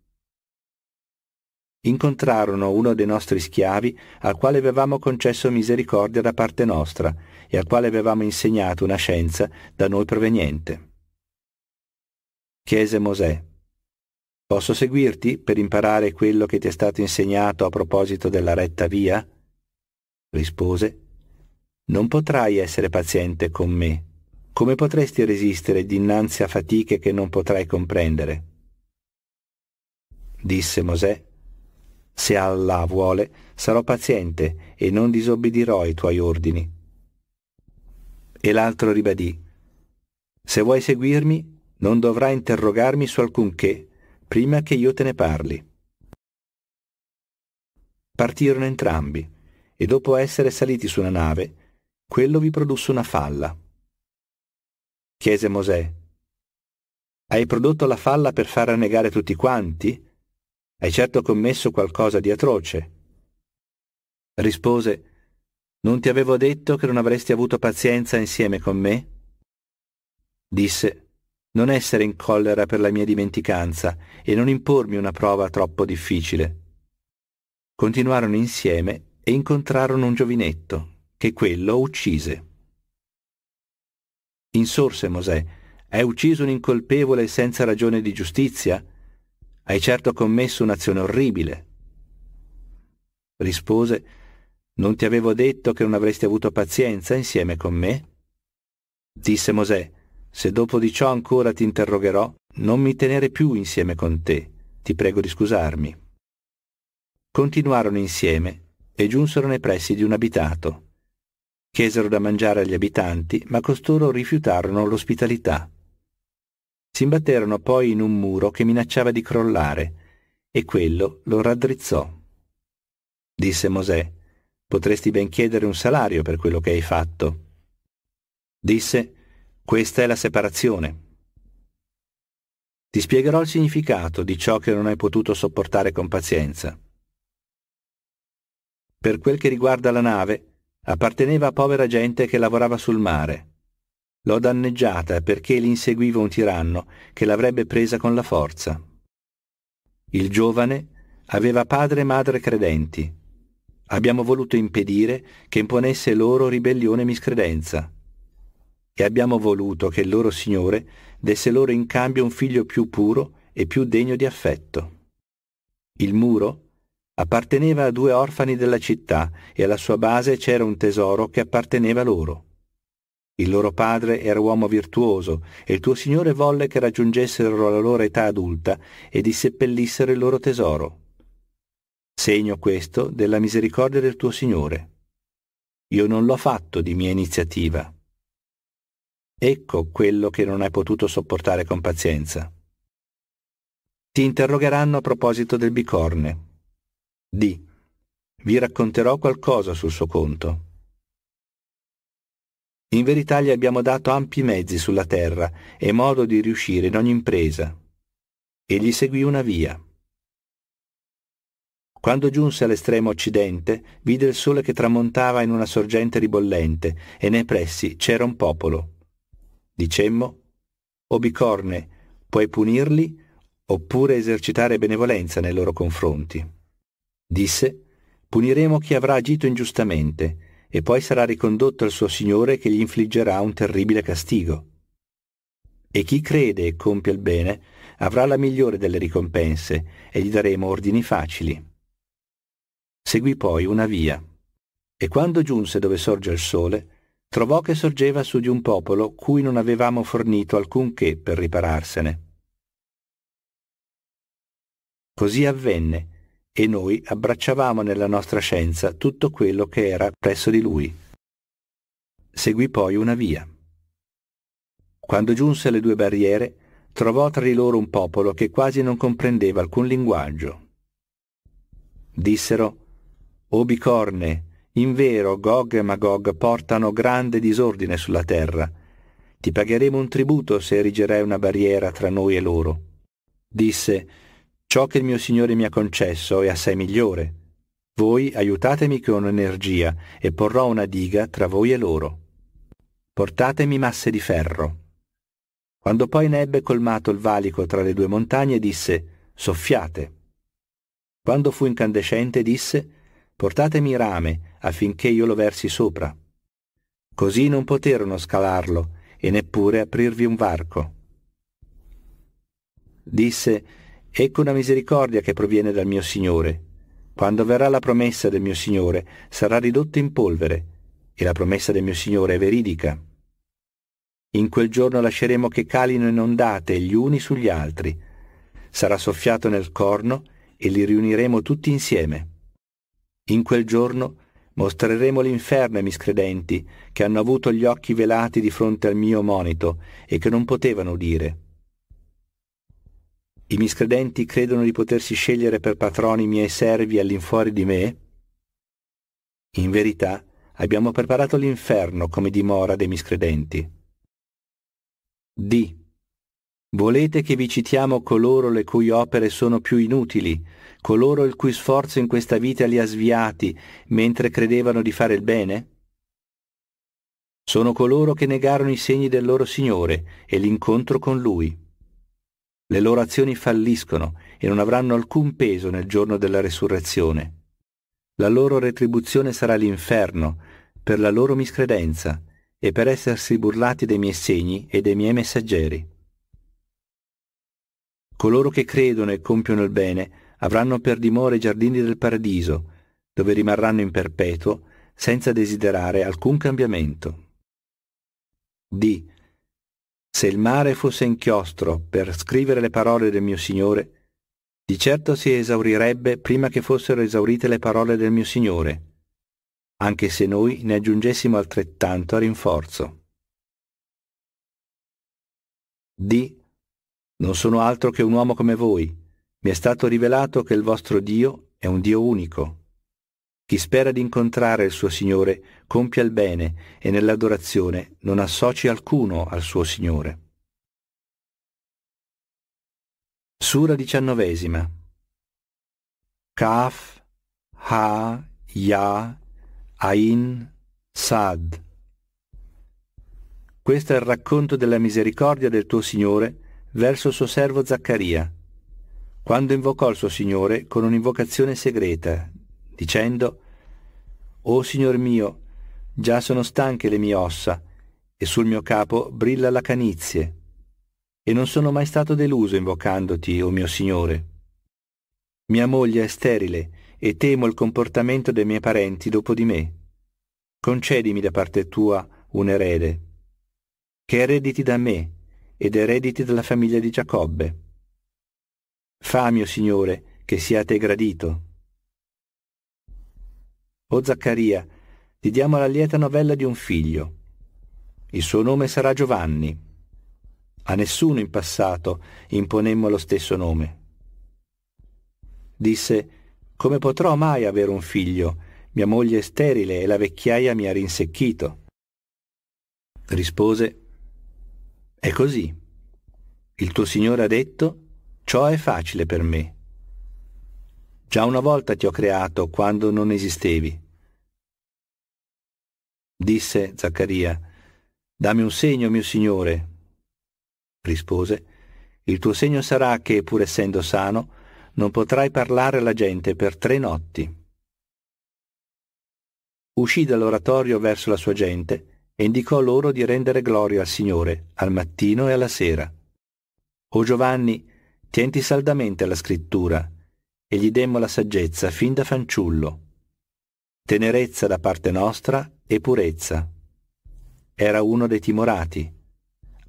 Speaker 1: Incontrarono uno dei nostri schiavi al quale avevamo concesso misericordia da parte nostra e al quale avevamo insegnato una scienza da noi proveniente. Chiese Mosè, posso seguirti per imparare quello che ti è stato insegnato a proposito della retta via? Rispose, non potrai essere paziente con me. Come potresti resistere dinanzi a fatiche che non potrai comprendere? Disse Mosè, se Allah vuole, sarò paziente e non disobbedirò ai tuoi ordini. E l'altro ribadì, se vuoi seguirmi, non dovrai interrogarmi su alcunché prima che io te ne parli. Partirono entrambi e dopo essere saliti su una nave, quello vi produsse una falla. Chiese Mosè, Hai prodotto la falla per far annegare tutti quanti? Hai certo commesso qualcosa di atroce. Rispose, Non ti avevo detto che non avresti avuto pazienza insieme con me? Disse, Non essere in collera per la mia dimenticanza e non impormi una prova troppo difficile. Continuarono insieme e incontrarono un giovinetto che quello uccise. Insorse Mosè, hai ucciso un incolpevole senza ragione di giustizia? Hai certo commesso un'azione orribile. Rispose, non ti avevo detto che non avresti avuto pazienza insieme con me? Disse Mosè, se dopo di ciò ancora ti interrogherò, non mi tenere più insieme con te, ti prego di scusarmi. Continuarono insieme e giunsero nei pressi di un abitato. Chiesero da mangiare agli abitanti, ma costoro rifiutarono l'ospitalità. Si imbatterono poi in un muro che minacciava di crollare, e quello lo raddrizzò. Disse Mosè, potresti ben chiedere un salario per quello che hai fatto. Disse, questa è la separazione. Ti spiegherò il significato di ciò che non hai potuto sopportare con pazienza. Per quel che riguarda la nave, Apparteneva a povera gente che lavorava sul mare. L'ho danneggiata perché l'inseguiva un tiranno che l'avrebbe presa con la forza. Il giovane aveva padre e madre credenti. Abbiamo voluto impedire che imponesse loro ribellione e miscredenza. E abbiamo voluto che il loro Signore desse loro in cambio un figlio più puro e più degno di affetto. Il muro apparteneva a due orfani della città e alla sua base c'era un tesoro che apparteneva loro. Il loro padre era uomo virtuoso e il tuo Signore volle che raggiungessero la loro età adulta e disseppellissero il loro tesoro. Segno questo della misericordia del tuo Signore. Io non l'ho fatto di mia iniziativa. Ecco quello che non hai potuto sopportare con pazienza. Ti interrogheranno a proposito del bicorne. D. Vi racconterò qualcosa sul suo conto. In verità gli abbiamo dato ampi mezzi sulla terra e modo di riuscire in ogni impresa. E gli seguì una via. Quando giunse all'estremo occidente, vide il sole che tramontava in una sorgente ribollente e nei pressi c'era un popolo. Dicemmo, o bicorne, puoi punirli oppure esercitare benevolenza nei loro confronti. Disse, puniremo chi avrà agito ingiustamente, e poi sarà ricondotto al suo Signore che gli infliggerà un terribile castigo. E chi crede e compie il bene avrà la migliore delle ricompense e gli daremo ordini facili. Seguì poi una via, e quando giunse dove sorge il sole, trovò che sorgeva su di un popolo cui non avevamo fornito alcunché per ripararsene. Così avvenne e noi abbracciavamo nella nostra scienza tutto quello che era presso di lui. Seguì poi una via. Quando giunse alle due barriere, trovò tra di loro un popolo che quasi non comprendeva alcun linguaggio. Dissero, O bicorne, in vero Gog e Magog portano grande disordine sulla terra. Ti pagheremo un tributo se erigerai una barriera tra noi e loro. Disse, Ciò che il mio Signore mi ha concesso è assai migliore. Voi aiutatemi con energia e porrò una diga tra voi e loro. Portatemi masse di ferro. Quando poi ne ebbe colmato il valico tra le due montagne, disse, Soffiate. Quando fu incandescente, disse, Portatemi rame affinché io lo versi sopra. Così non poterono scalarlo e neppure aprirvi un varco. Disse, Ecco una misericordia che proviene dal mio Signore. Quando verrà la promessa del mio Signore, sarà ridotta in polvere, e la promessa del mio Signore è veridica. In quel giorno lasceremo che calino in ondate gli uni sugli altri. Sarà soffiato nel corno e li riuniremo tutti insieme. In quel giorno mostreremo l'inferno ai miscredenti che hanno avuto gli occhi velati di fronte al mio monito e che non potevano udire i miscredenti credono di potersi scegliere per patroni i miei servi all'infuori di me? In verità, abbiamo preparato l'inferno come dimora dei miscredenti. D. Volete che vi citiamo coloro le cui opere sono più inutili, coloro il cui sforzo in questa vita li ha sviati mentre credevano di fare il bene? Sono coloro che negarono i segni del loro Signore e l'incontro con Lui. Le loro azioni falliscono e non avranno alcun peso nel giorno della resurrezione. La loro retribuzione sarà l'inferno per la loro miscredenza e per essersi burlati dei miei segni e dei miei messaggeri. Coloro che credono e compiono il bene avranno per dimora i giardini del paradiso, dove rimarranno in perpetuo, senza desiderare alcun cambiamento. Di se il mare fosse inchiostro per scrivere le parole del mio Signore, di certo si esaurirebbe prima che fossero esaurite le parole del mio Signore, anche se noi ne aggiungessimo altrettanto a rinforzo. Di Non sono altro che un uomo come voi. Mi è stato rivelato che il vostro Dio è un Dio unico. Chi spera di incontrare il suo Signore compia il bene e nell'adorazione non associ alcuno al suo Signore. Sura diciannovesima Kaf, Ha, Ya, Ain, Sad. Questo è il racconto della misericordia del tuo Signore verso il suo servo Zaccaria, quando invocò il suo Signore con un'invocazione segreta, dicendo O oh Signor mio, già sono stanche le mie ossa, e sul mio capo brilla la canizie, e non sono mai stato deluso invocandoti, o oh mio Signore. Mia moglie è sterile, e temo il comportamento dei miei parenti dopo di me. Concedimi da parte tua un erede, che erediti da me ed erediti dalla famiglia di Giacobbe. Fa, mio Signore, che sia a te gradito. O Zaccaria, ti diamo la lieta novella di un figlio. Il suo nome sarà Giovanni. A nessuno in passato imponemmo lo stesso nome. Disse, come potrò mai avere un figlio? Mia moglie è sterile e la vecchiaia mi ha rinsecchito. Rispose, è così. Il tuo Signore ha detto, ciò è facile per me. Già una volta ti ho creato quando non esistevi. Disse Zaccaria, Dammi un segno, mio signore. Rispose, Il tuo segno sarà che, pur essendo sano, non potrai parlare alla gente per tre notti. Uscì dall'oratorio verso la sua gente e indicò loro di rendere gloria al Signore al mattino e alla sera. O Giovanni, tienti saldamente alla scrittura, e gli demmo la saggezza fin da fanciullo. Tenerezza da parte nostra e purezza. Era uno dei timorati,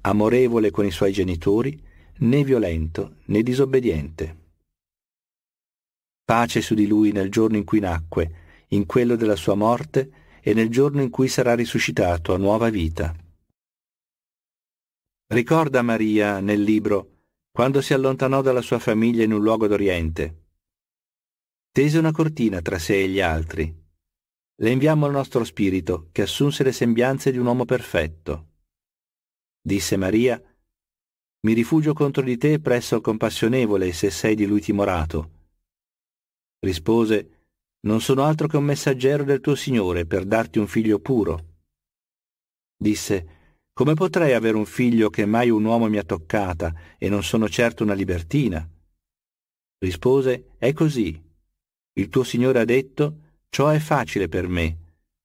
Speaker 1: amorevole con i suoi genitori, né violento né disobbediente. Pace su di lui nel giorno in cui nacque, in quello della sua morte e nel giorno in cui sarà risuscitato a nuova vita. Ricorda Maria nel libro quando si allontanò dalla sua famiglia in un luogo d'Oriente. Tese una cortina tra sé e gli altri le inviammo il nostro spirito, che assunse le sembianze di un uomo perfetto. Disse Maria, mi rifugio contro di te presso il compassionevole, se sei di lui timorato. Rispose, non sono altro che un messaggero del tuo Signore per darti un figlio puro. Disse, come potrei avere un figlio che mai un uomo mi ha toccata e non sono certo una libertina? Rispose, è così. Il tuo Signore ha detto, Ciò è facile per me.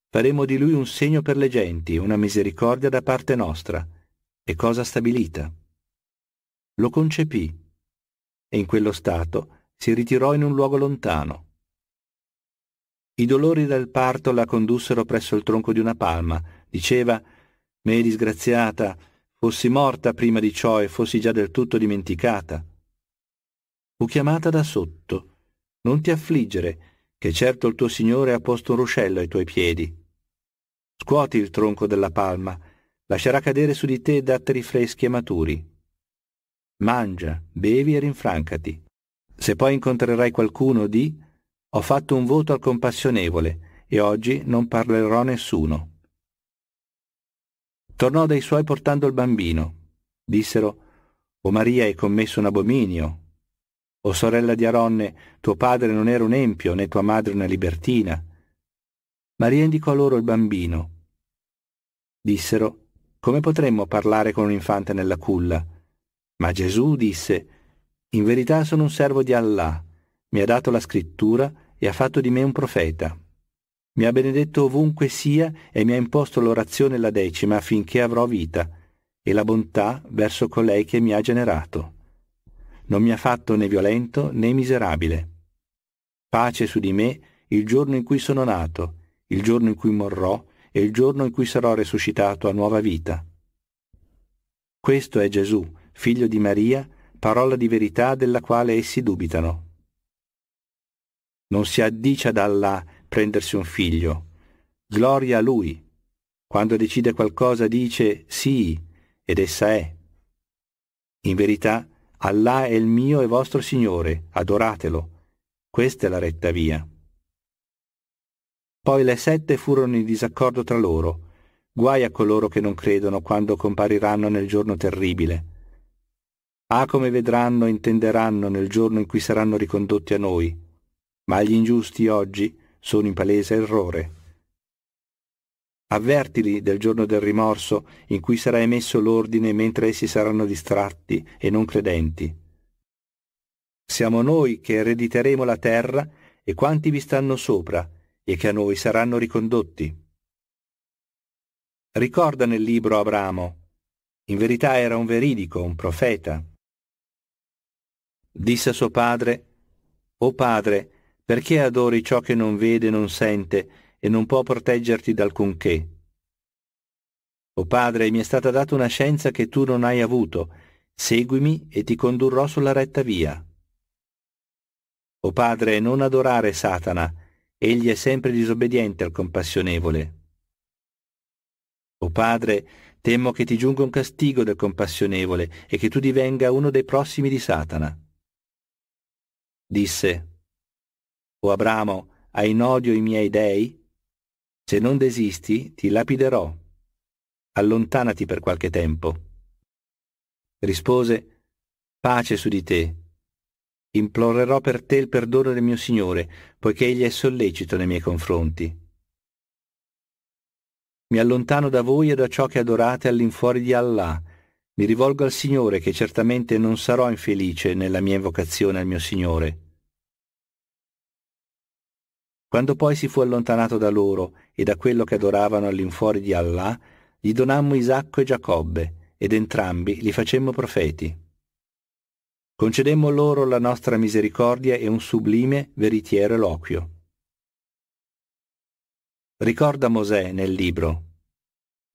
Speaker 1: Faremo di lui un segno per le genti, una misericordia da parte nostra. E cosa stabilita? Lo concepì e in quello stato si ritirò in un luogo lontano. I dolori del parto la condussero presso il tronco di una palma. Diceva, me disgraziata, fossi morta prima di ciò e fossi già del tutto dimenticata. Fu chiamata da sotto. Non ti affliggere, che certo il tuo Signore ha posto un ruscello ai tuoi piedi. Scuoti il tronco della palma, lascerà cadere su di te datteri freschi e maturi. Mangia, bevi e rinfrancati. Se poi incontrerai qualcuno di ho fatto un voto al compassionevole e oggi non parlerò a nessuno. Tornò dai suoi portando il bambino. Dissero, O Maria hai commesso un abominio, o sorella di Aronne, tuo padre non era un empio, né tua madre una libertina. Maria indicò loro il bambino. Dissero, come potremmo parlare con un infante nella culla? Ma Gesù disse, in verità sono un servo di Allah, mi ha dato la scrittura e ha fatto di me un profeta. Mi ha benedetto ovunque sia e mi ha imposto l'orazione la decima affinché avrò vita e la bontà verso colei che mi ha generato non mi ha fatto né violento né miserabile. Pace su di me il giorno in cui sono nato, il giorno in cui morrò e il giorno in cui sarò resuscitato a nuova vita. Questo è Gesù, figlio di Maria, parola di verità della quale essi dubitano. Non si addice ad Allah prendersi un figlio. Gloria a Lui. Quando decide qualcosa dice sì, ed essa è. In verità, Allah è il mio e vostro Signore, adoratelo. Questa è la retta via. Poi le sette furono in disaccordo tra loro. Guai a coloro che non credono quando compariranno nel giorno terribile. Ah, come vedranno e intenderanno nel giorno in cui saranno ricondotti a noi. Ma gli ingiusti oggi sono in palese errore. Avvertili del giorno del rimorso in cui sarà emesso l'ordine mentre essi saranno distratti e non credenti. Siamo noi che erediteremo la terra e quanti vi stanno sopra e che a noi saranno ricondotti. Ricorda nel libro Abramo. In verità era un veridico, un profeta. Disse a suo padre, O padre, perché adori ciò che non vede e non sente, e non può proteggerti da alcunché. O Padre, mi è stata data una scienza che tu non hai avuto, seguimi e ti condurrò sulla retta via. O Padre, non adorare Satana, egli è sempre disobbediente al compassionevole. O Padre, temo che ti giunga un castigo del compassionevole e che tu divenga uno dei prossimi di Satana. Disse, O Abramo, hai in odio i miei dei? Se non desisti, ti lapiderò. Allontanati per qualche tempo. Rispose, pace su di te. Implorerò per te il perdono del mio Signore, poiché egli è sollecito nei miei confronti. Mi allontano da voi e da ciò che adorate all'infuori di Allah. Mi rivolgo al Signore che certamente non sarò infelice nella mia invocazione al mio Signore. Quando poi si fu allontanato da loro e da quello che adoravano all'infuori di Allah, gli donammo Isacco e Giacobbe, ed entrambi li facemmo profeti. Concedemmo loro la nostra misericordia e un sublime, veritiero eloquio. Ricorda Mosè nel libro.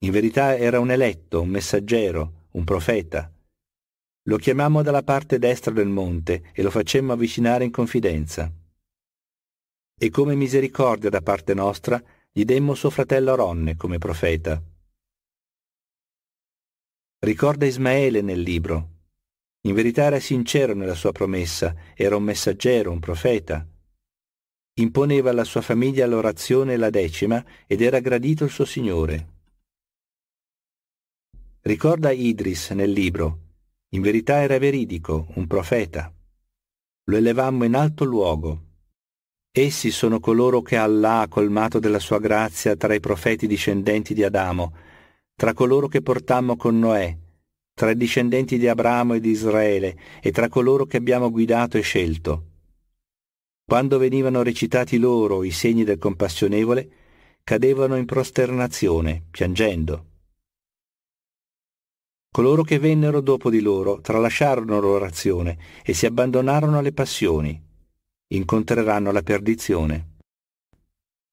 Speaker 1: In verità era un eletto, un messaggero, un profeta. Lo chiamammo dalla parte destra del monte e lo facemmo avvicinare in confidenza. E come misericordia da parte nostra gli demmo suo fratello Aronne come profeta. Ricorda Ismaele nel libro. In verità era sincero nella sua promessa, era un messaggero, un profeta. Imponeva alla sua famiglia l'orazione e la decima ed era gradito il suo Signore. Ricorda Idris nel libro. In verità era veridico, un profeta. Lo elevammo in alto luogo, Essi sono coloro che Allah ha colmato della sua grazia tra i profeti discendenti di Adamo, tra coloro che portammo con Noè, tra i discendenti di Abramo e di Israele e tra coloro che abbiamo guidato e scelto. Quando venivano recitati loro i segni del compassionevole, cadevano in prosternazione, piangendo. Coloro che vennero dopo di loro tralasciarono l'orazione e si abbandonarono alle passioni incontreranno la perdizione.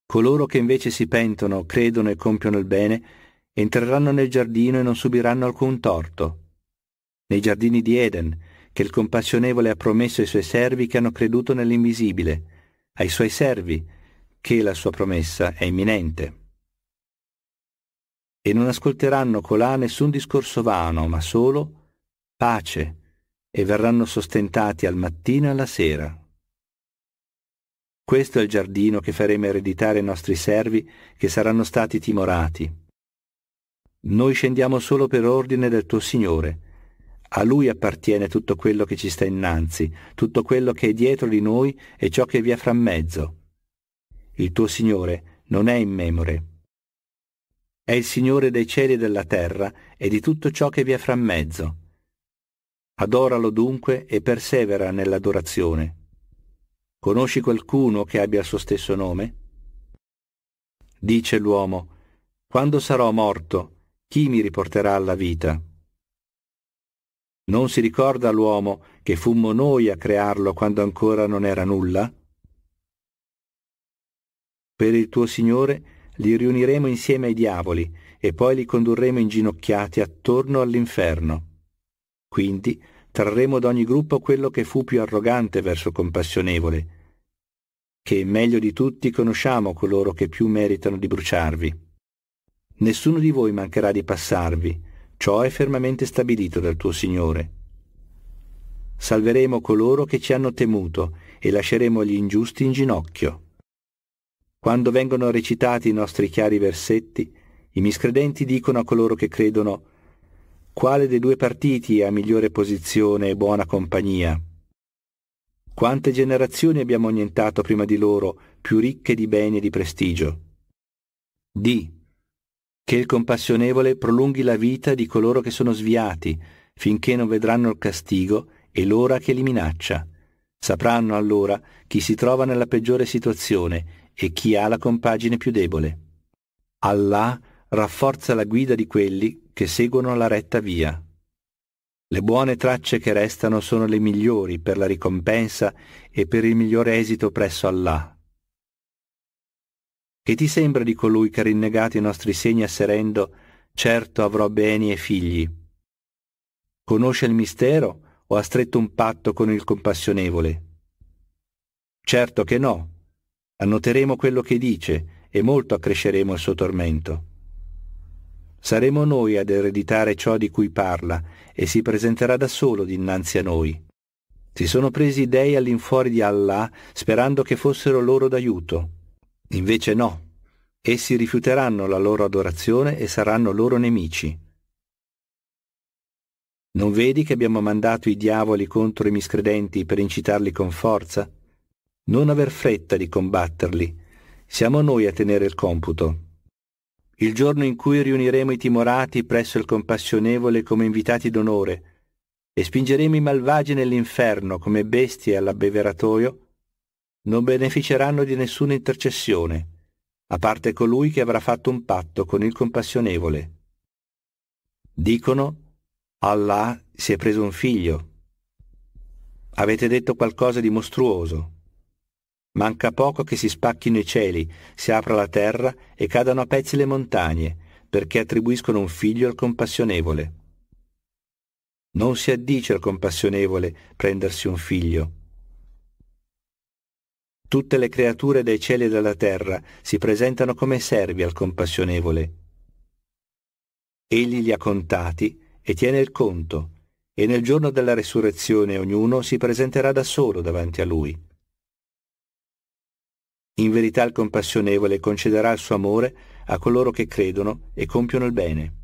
Speaker 1: Coloro che invece si pentono, credono e compiono il bene, entreranno nel giardino e non subiranno alcun torto. Nei giardini di Eden, che il compassionevole ha promesso ai suoi servi che hanno creduto nell'invisibile, ai suoi servi, che la sua promessa è imminente. E non ascolteranno colà nessun discorso vano, ma solo pace, e verranno sostentati al mattino e alla sera. Questo è il giardino che faremo ereditare ai nostri servi, che saranno stati timorati. Noi scendiamo solo per ordine del tuo Signore. A Lui appartiene tutto quello che ci sta innanzi, tutto quello che è dietro di noi e ciò che vi è frammezzo. Il tuo Signore non è immemore. È il Signore dei cieli e della terra e di tutto ciò che vi è frammezzo. Adoralo dunque e persevera nell'adorazione. Conosci qualcuno che abbia il suo stesso nome? Dice l'uomo, quando sarò morto, chi mi riporterà alla vita? Non si ricorda l'uomo che fummo noi a crearlo quando ancora non era nulla? Per il tuo Signore li riuniremo insieme ai diavoli e poi li condurremo inginocchiati attorno all'inferno. Quindi trarremo da ogni gruppo quello che fu più arrogante verso compassionevole, che meglio di tutti conosciamo coloro che più meritano di bruciarvi. Nessuno di voi mancherà di passarvi, ciò è fermamente stabilito dal tuo Signore. Salveremo coloro che ci hanno temuto e lasceremo gli ingiusti in ginocchio. Quando vengono recitati i nostri chiari versetti, i miscredenti dicono a coloro che credono quale dei due partiti ha migliore posizione e buona compagnia? Quante generazioni abbiamo annientato prima di loro, più ricche di beni e di prestigio? D. Che il compassionevole prolunghi la vita di coloro che sono sviati, finché non vedranno il castigo e l'ora che li minaccia. Sapranno allora chi si trova nella peggiore situazione e chi ha la compagine più debole. Allah rafforza la guida di quelli che seguono la retta via. Le buone tracce che restano sono le migliori per la ricompensa e per il miglior esito presso Allah. Che ti sembra di colui che ha rinnegato i nostri segni asserendo certo avrò beni e figli? Conosce il mistero o ha stretto un patto con il compassionevole? Certo che no. Annoteremo quello che dice e molto accresceremo il suo tormento saremo noi ad ereditare ciò di cui parla e si presenterà da solo dinanzi a noi. Si sono presi i dei all'infuori di Allah sperando che fossero loro d'aiuto. Invece no, essi rifiuteranno la loro adorazione e saranno loro nemici. Non vedi che abbiamo mandato i diavoli contro i miscredenti per incitarli con forza? Non aver fretta di combatterli. Siamo noi a tenere il computo il giorno in cui riuniremo i timorati presso il compassionevole come invitati d'onore e spingeremo i malvagi nell'inferno come bestie all'abbeveratoio, non beneficeranno di nessuna intercessione, a parte colui che avrà fatto un patto con il compassionevole. Dicono, Allah si è preso un figlio. Avete detto qualcosa di mostruoso. Manca poco che si spacchino i cieli, si apra la terra e cadano a pezzi le montagne, perché attribuiscono un figlio al compassionevole. Non si addice al compassionevole prendersi un figlio. Tutte le creature dei cieli e della terra si presentano come servi al compassionevole. Egli li ha contati e tiene il conto, e nel giorno della resurrezione ognuno si presenterà da solo davanti a lui. In verità il compassionevole concederà il suo amore a coloro che credono e compiono il bene.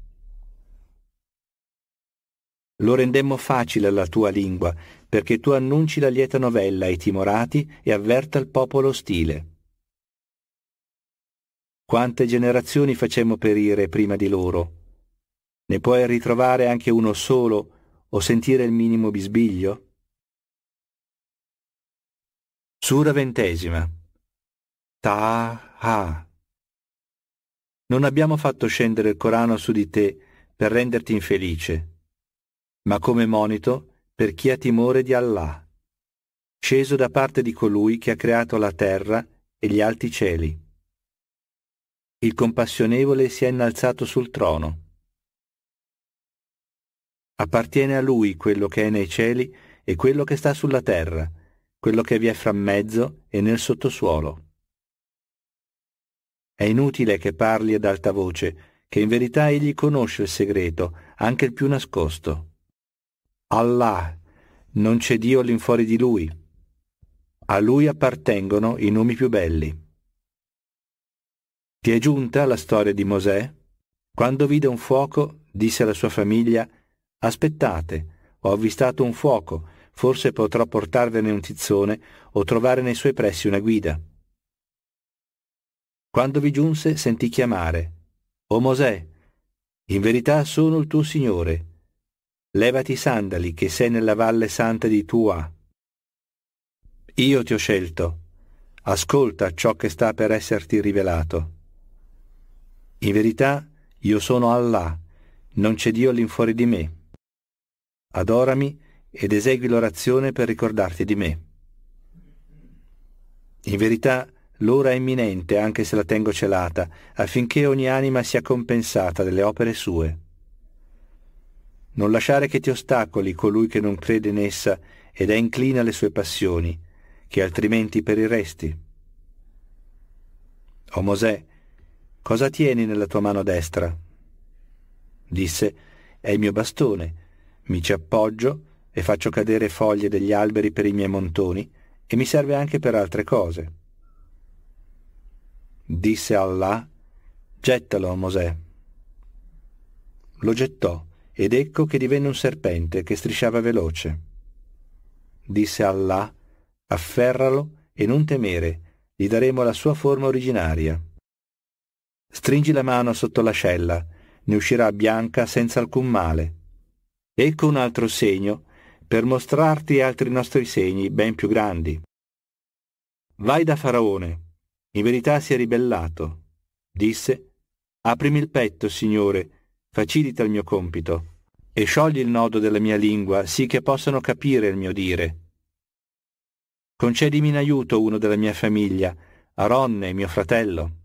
Speaker 1: Lo rendemmo facile alla tua lingua, perché tu annunci la lieta novella ai timorati e avverta il popolo ostile. Quante generazioni facemmo perire prima di loro? Ne puoi ritrovare anche uno solo o sentire il minimo bisbiglio? Sura ventesima Taha. Non abbiamo fatto scendere il Corano su di te per renderti infelice, ma come monito per chi ha timore di Allah, sceso da parte di colui che ha creato la terra e gli alti cieli. Il compassionevole si è innalzato sul trono. Appartiene a lui quello che è nei cieli e quello che sta sulla terra, quello che vi è fra mezzo e nel sottosuolo. È inutile che parli ad alta voce, che in verità egli conosce il segreto, anche il più nascosto. Allah, non c'è Dio all'infuori di lui. A lui appartengono i nomi più belli. Ti è giunta la storia di Mosè? Quando vide un fuoco, disse alla sua famiglia, aspettate, ho avvistato un fuoco, forse potrò portarvene un tizzone o trovare nei suoi pressi una guida. Quando vi giunse sentì chiamare, O Mosè, in verità sono il tuo Signore. Levati i sandali che sei nella valle santa di Tua. Io ti ho scelto. Ascolta ciò che sta per esserti rivelato. In verità io sono Allah, non c'è Dio all'infuori di me. Adorami ed esegui l'orazione per ricordarti di me. In verità L'ora è imminente, anche se la tengo celata, affinché ogni anima sia compensata delle opere sue. Non lasciare che ti ostacoli colui che non crede in essa ed è inclina alle sue passioni, che altrimenti periresti. O Mosè, cosa tieni nella tua mano destra? Disse, è il mio bastone, mi ci appoggio e faccio cadere foglie degli alberi per i miei montoni e mi serve anche per altre cose disse Allah, gettalo Mosè. Lo gettò ed ecco che divenne un serpente che strisciava veloce. Disse Allah, afferralo e non temere, gli daremo la sua forma originaria. Stringi la mano sotto l'ascella, ne uscirà bianca senza alcun male. Ecco un altro segno per mostrarti altri nostri segni ben più grandi. Vai da Faraone, in verità si è ribellato. Disse, Aprimi il petto, Signore, facilita il mio compito, e sciogli il nodo della mia lingua, sì che possano capire il mio dire. Concedimi in aiuto uno della mia famiglia, Aronne, mio fratello.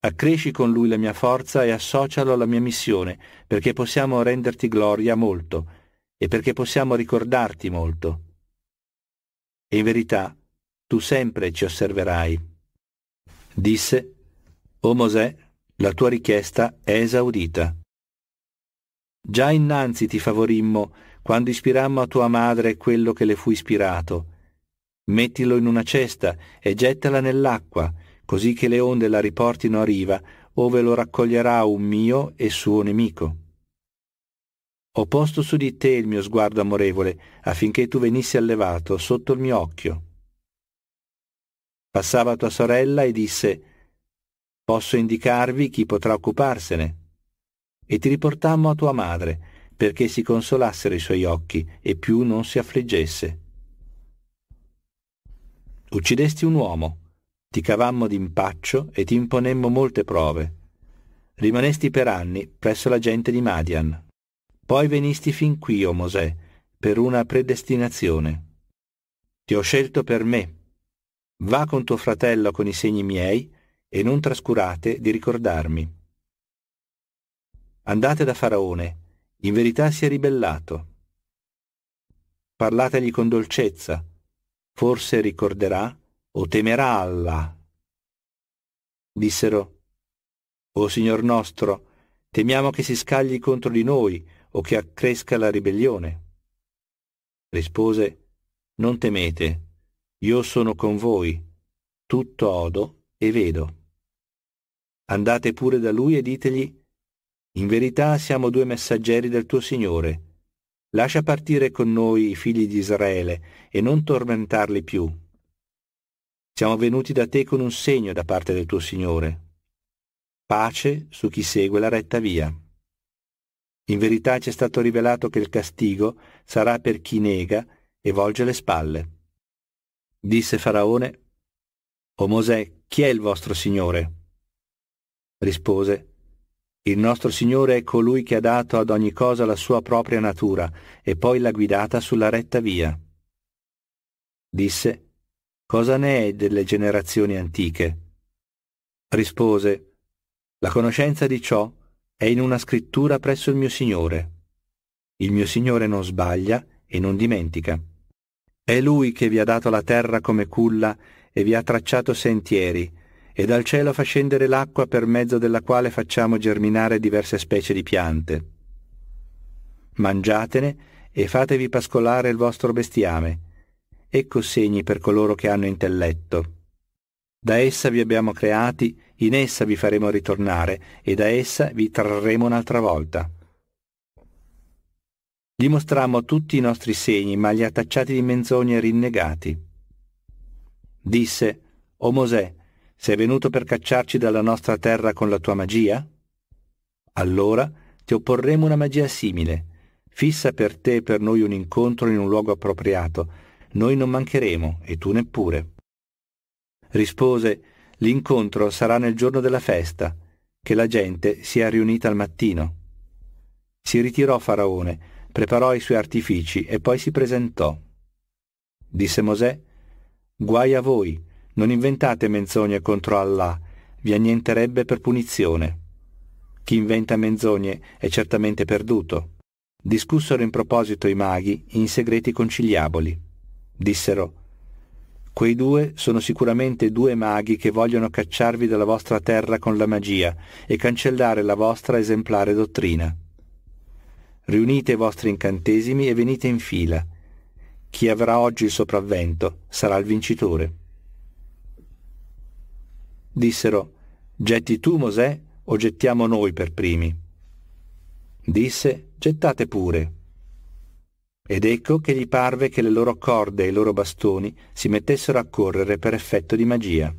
Speaker 1: Accresci con lui la mia forza e associalo alla mia missione, perché possiamo renderti gloria molto e perché possiamo ricordarti molto. E in verità tu sempre ci osserverai. Disse, O Mosè, la tua richiesta è esaudita. Già innanzi ti favorimmo quando ispirammo a tua madre quello che le fu ispirato. Mettilo in una cesta e gettala nell'acqua, così che le onde la riportino a riva, ove lo raccoglierà un mio e suo nemico. Ho posto su di te il mio sguardo amorevole, affinché tu venissi allevato sotto il mio occhio. Passava tua sorella e disse Posso indicarvi chi potrà occuparsene. E ti riportammo a tua madre, perché si consolassero i suoi occhi e più non si affliggesse. Uccidesti un uomo, ti cavammo d'impaccio e ti imponemmo molte prove. Rimanesti per anni presso la gente di Madian. Poi venisti fin qui, o oh Mosè, per una predestinazione. Ti ho scelto per me, Va con tuo fratello con i segni miei e non trascurate di ricordarmi. Andate da Faraone, in verità si è ribellato. Parlategli con dolcezza, forse ricorderà o temerà Allah. Dissero, O Signor nostro, temiamo che si scagli contro di noi o che accresca la ribellione. Rispose, Non temete, io sono con voi, tutto odo e vedo. Andate pure da lui e ditegli, in verità siamo due messaggeri del tuo Signore. Lascia partire con noi i figli di Israele e non tormentarli più. Siamo venuti da te con un segno da parte del tuo Signore. Pace su chi segue la retta via. In verità ci è stato rivelato che il castigo sarà per chi nega e volge le spalle. Disse Faraone, O Mosè, chi è il vostro Signore? Rispose, Il nostro Signore è colui che ha dato ad ogni cosa la sua propria natura e poi l'ha guidata sulla retta via. Disse, Cosa ne è delle generazioni antiche? Rispose, La conoscenza di ciò è in una scrittura presso il mio Signore. Il mio Signore non sbaglia e non dimentica. È Lui che vi ha dato la terra come culla e vi ha tracciato sentieri, e dal cielo fa scendere l'acqua per mezzo della quale facciamo germinare diverse specie di piante. Mangiatene e fatevi pascolare il vostro bestiame. Ecco segni per coloro che hanno intelletto. Da essa vi abbiamo creati, in essa vi faremo ritornare e da essa vi trarremo un'altra volta. Gli mostrammo tutti i nostri segni, ma li attacciati di menzogne e rinnegati. Disse, O Mosè, sei venuto per cacciarci dalla nostra terra con la tua magia? Allora ti opporremo una magia simile. Fissa per te e per noi un incontro in un luogo appropriato. Noi non mancheremo, e tu neppure. Rispose, l'incontro sarà nel giorno della festa, che la gente sia riunita al mattino. Si ritirò Faraone, preparò i suoi artifici e poi si presentò. Disse Mosè, Guai a voi, non inventate menzogne contro Allah, vi annienterebbe per punizione. Chi inventa menzogne è certamente perduto. Discussero in proposito i maghi in segreti conciliaboli. Dissero, Quei due sono sicuramente due maghi che vogliono cacciarvi dalla vostra terra con la magia e cancellare la vostra esemplare dottrina riunite i vostri incantesimi e venite in fila. Chi avrà oggi il sopravvento sarà il vincitore. Dissero, getti tu Mosè o gettiamo noi per primi? Disse, gettate pure. Ed ecco che gli parve che le loro corde e i loro bastoni si mettessero a correre per effetto di magia.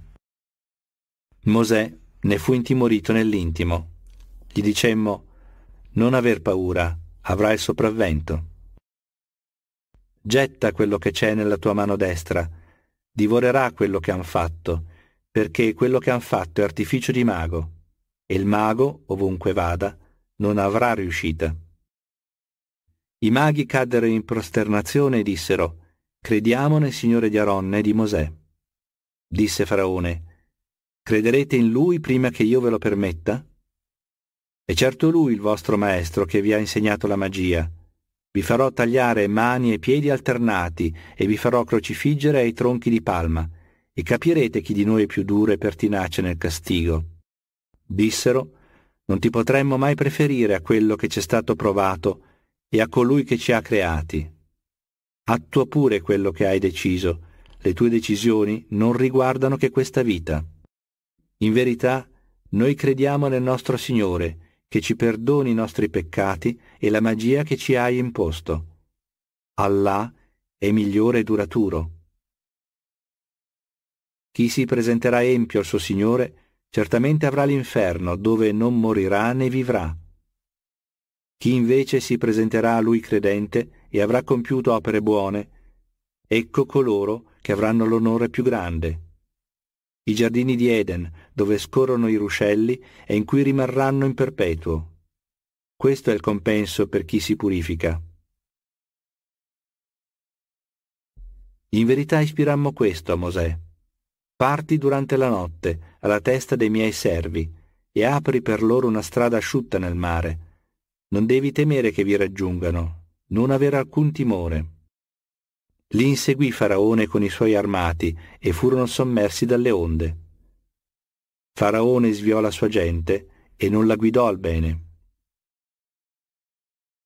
Speaker 1: Mosè ne fu intimorito nell'intimo. Gli dicemmo, non aver paura, avrà il sopravvento. Getta quello che c'è nella tua mano destra, divorerà quello che han fatto, perché quello che han fatto è artificio di mago, e il mago, ovunque vada, non avrà riuscita. I maghi caddero in prosternazione e dissero, Crediamo nel Signore di Aronne e di Mosè. Disse Faraone, Crederete in lui prima che io ve lo permetta? È certo lui il vostro maestro che vi ha insegnato la magia. Vi farò tagliare mani e piedi alternati e vi farò crocifiggere ai tronchi di palma, e capirete chi di noi è più duro e pertinace nel castigo. Dissero, non ti potremmo mai preferire a quello che ci è stato provato e a colui che ci ha creati. Attua pure quello che hai deciso, le tue decisioni non riguardano che questa vita. In verità, noi crediamo nel nostro Signore, che ci perdoni i nostri peccati e la magia che ci hai imposto. Allah è migliore e duraturo. Chi si presenterà empio al suo Signore certamente avrà l'inferno dove non morirà né vivrà. Chi invece si presenterà a lui credente e avrà compiuto opere buone, ecco coloro che avranno l'onore più grande i giardini di Eden, dove scorrono i ruscelli e in cui rimarranno in perpetuo. Questo è il compenso per chi si purifica. In verità ispirammo questo a Mosè. Parti durante la notte, alla testa dei miei servi, e apri per loro una strada asciutta nel mare. Non devi temere che vi raggiungano, non avere alcun timore. Li inseguì Faraone con i suoi armati e furono sommersi dalle onde. Faraone sviò la sua gente e non la guidò al bene.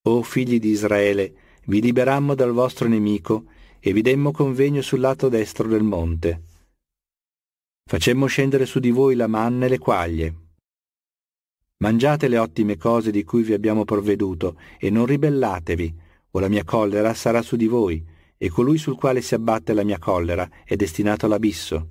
Speaker 1: O figli di Israele, vi liberammo dal vostro nemico e vi demmo convegno sul lato destro del monte. Facemmo scendere su di voi la manna e le quaglie. Mangiate le ottime cose di cui vi abbiamo provveduto e non ribellatevi, o la mia collera sarà su di voi, e colui sul quale si abbatte la mia collera è destinato all'abisso.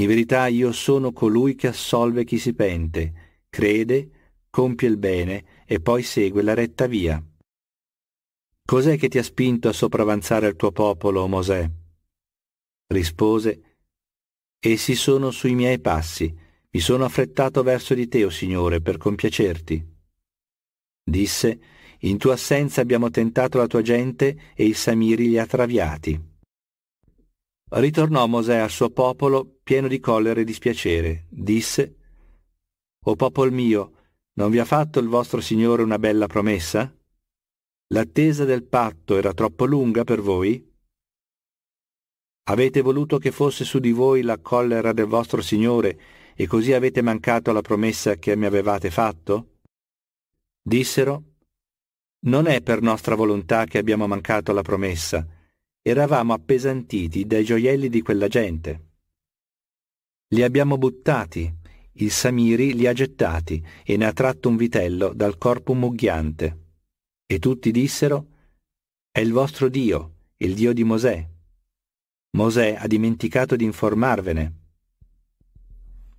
Speaker 1: In verità io sono colui che assolve chi si pente, crede, compie il bene e poi segue la retta via. Cos'è che ti ha spinto a sopravanzare al tuo popolo, Mosè? Rispose, Essi sono sui miei passi, mi sono affrettato verso di te, o oh Signore, per compiacerti. Disse, in tua assenza abbiamo tentato la tua gente e i Samiri li ha traviati. Ritornò Mosè al suo popolo pieno di collera e dispiacere. Disse, O popol mio, non vi ha fatto il vostro Signore una bella promessa? L'attesa del patto era troppo lunga per voi? Avete voluto che fosse su di voi la collera del vostro Signore e così avete mancato la promessa che mi avevate fatto? Dissero, non è per nostra volontà che abbiamo mancato la promessa. Eravamo appesantiti dai gioielli di quella gente. Li abbiamo buttati, il Samiri li ha gettati e ne ha tratto un vitello dal corpo mugghiante. E tutti dissero, è il vostro Dio, il Dio di Mosè. Mosè ha dimenticato di informarvene.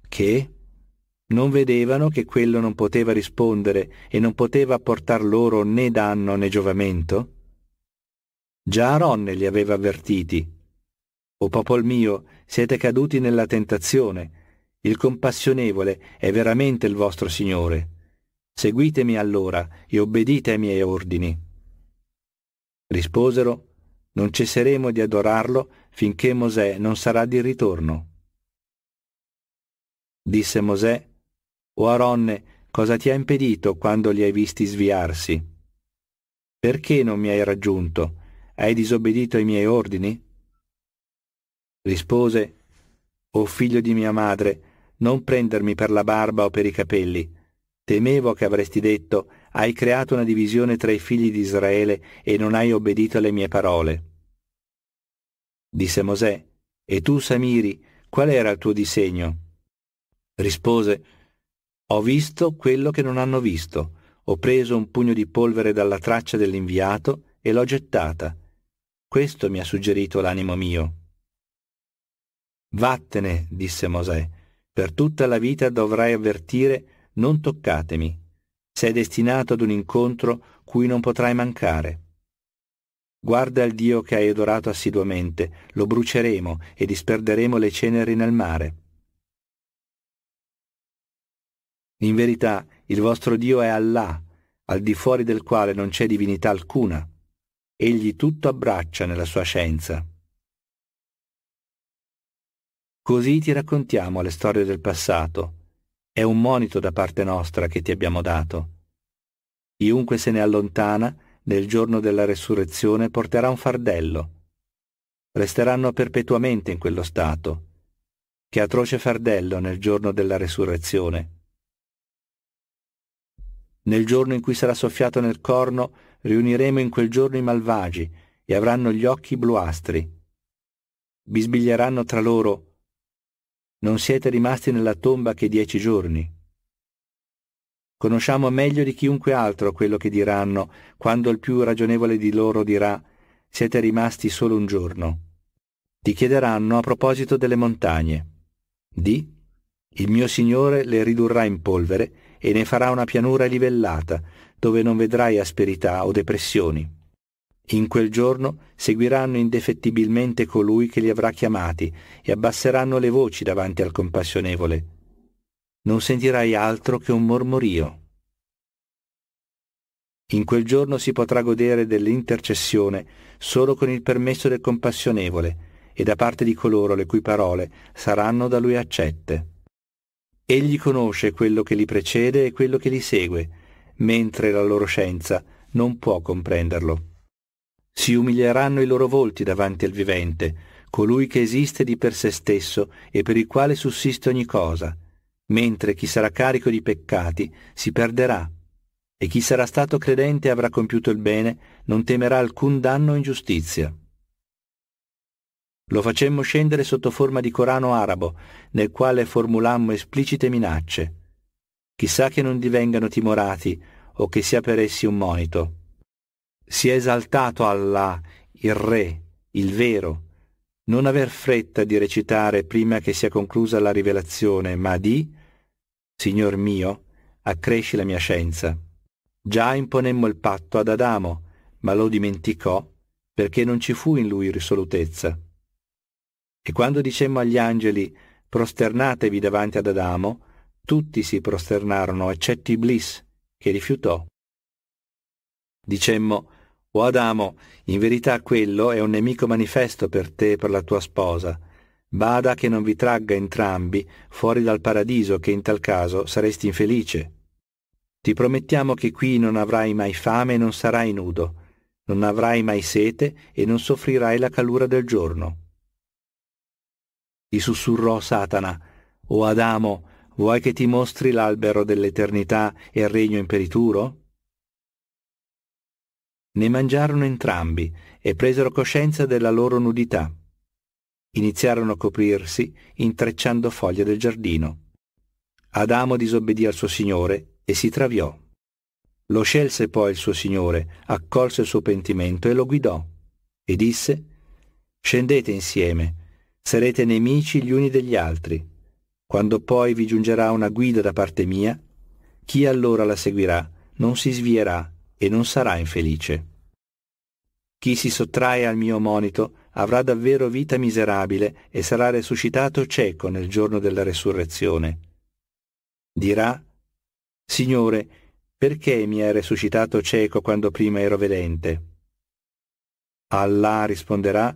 Speaker 1: Che? non vedevano che quello non poteva rispondere e non poteva portar loro né danno né giovamento? Già Aronne li aveva avvertiti. O popol mio, siete caduti nella tentazione. Il compassionevole è veramente il vostro Signore. Seguitemi allora e obbedite ai miei ordini. Risposero, non cesseremo di adorarlo finché Mosè non sarà di ritorno. Disse Mosè, o Aronne, cosa ti ha impedito quando li hai visti sviarsi? Perché non mi hai raggiunto? Hai disobbedito ai miei ordini? Rispose, O figlio di mia madre, non prendermi per la barba o per i capelli. Temevo che avresti detto, hai creato una divisione tra i figli di Israele e non hai obbedito alle mie parole. Disse Mosè, E tu, Samiri, qual era il tuo disegno? Rispose, ho visto quello che non hanno visto. Ho preso un pugno di polvere dalla traccia dell'inviato e l'ho gettata. Questo mi ha suggerito l'animo mio. Vattene, disse Mosè, per tutta la vita dovrai avvertire non toccatemi. Sei destinato ad un incontro cui non potrai mancare. Guarda il Dio che hai adorato assiduamente, lo bruceremo e disperderemo le ceneri nel mare. In verità il vostro Dio è Allah, al di fuori del quale non c'è divinità alcuna. Egli tutto abbraccia nella sua scienza. Così ti raccontiamo le storie del passato. È un monito da parte nostra che ti abbiamo dato. Chiunque se ne allontana, nel giorno della resurrezione porterà un fardello. Resteranno perpetuamente in quello stato. Che atroce fardello nel giorno della resurrezione. Nel giorno in cui sarà soffiato nel corno, riuniremo in quel giorno i malvagi, e avranno gli occhi bluastri. Bisbiglieranno tra loro, non siete rimasti nella tomba che dieci giorni. Conosciamo meglio di chiunque altro quello che diranno, quando il più ragionevole di loro dirà, siete rimasti solo un giorno. Ti chiederanno a proposito delle montagne. Di, il mio Signore le ridurrà in polvere e ne farà una pianura livellata, dove non vedrai asperità o depressioni. In quel giorno seguiranno indefettibilmente colui che li avrà chiamati e abbasseranno le voci davanti al compassionevole. Non sentirai altro che un mormorio. In quel giorno si potrà godere dell'intercessione solo con il permesso del compassionevole e da parte di coloro le cui parole saranno da lui accette. Egli conosce quello che li precede e quello che li segue, mentre la loro scienza non può comprenderlo. Si umilieranno i loro volti davanti al vivente, colui che esiste di per se stesso e per il quale sussiste ogni cosa, mentre chi sarà carico di peccati si perderà, e chi sarà stato credente e avrà compiuto il bene non temerà alcun danno o ingiustizia. Lo facemmo scendere sotto forma di Corano arabo, nel quale formulammo esplicite minacce. Chissà che non divengano timorati o che sia per essi un monito. Si è esaltato Allah, il Re, il Vero, non aver fretta di recitare prima che sia conclusa la rivelazione, ma di Signor mio, accresci la mia scienza. Già imponemmo il patto ad Adamo, ma lo dimenticò perché non ci fu in lui risolutezza. E quando dicemmo agli angeli, prosternatevi davanti ad Adamo, tutti si prosternarono, eccetto Iblis, che rifiutò. Dicemmo, o Adamo, in verità quello è un nemico manifesto per te e per la tua sposa. Bada che non vi tragga entrambi fuori dal paradiso, che in tal caso saresti infelice. Ti promettiamo che qui non avrai mai fame e non sarai nudo, non avrai mai sete e non soffrirai la calura del giorno gli sussurrò Satana, o Adamo, vuoi che ti mostri l'albero dell'eternità e il regno imperituro? Ne mangiarono entrambi e presero coscienza della loro nudità. Iniziarono a coprirsi intrecciando foglie del giardino. Adamo disobbedì al suo Signore e si traviò. Lo scelse poi il suo Signore, accolse il suo pentimento e lo guidò, e disse, Scendete insieme, sarete nemici gli uni degli altri. Quando poi vi giungerà una guida da parte mia, chi allora la seguirà non si svierà e non sarà infelice. Chi si sottrae al mio monito avrà davvero vita miserabile e sarà resuscitato cieco nel giorno della resurrezione. Dirà, Signore, perché mi hai resuscitato cieco quando prima ero vedente? Allah risponderà,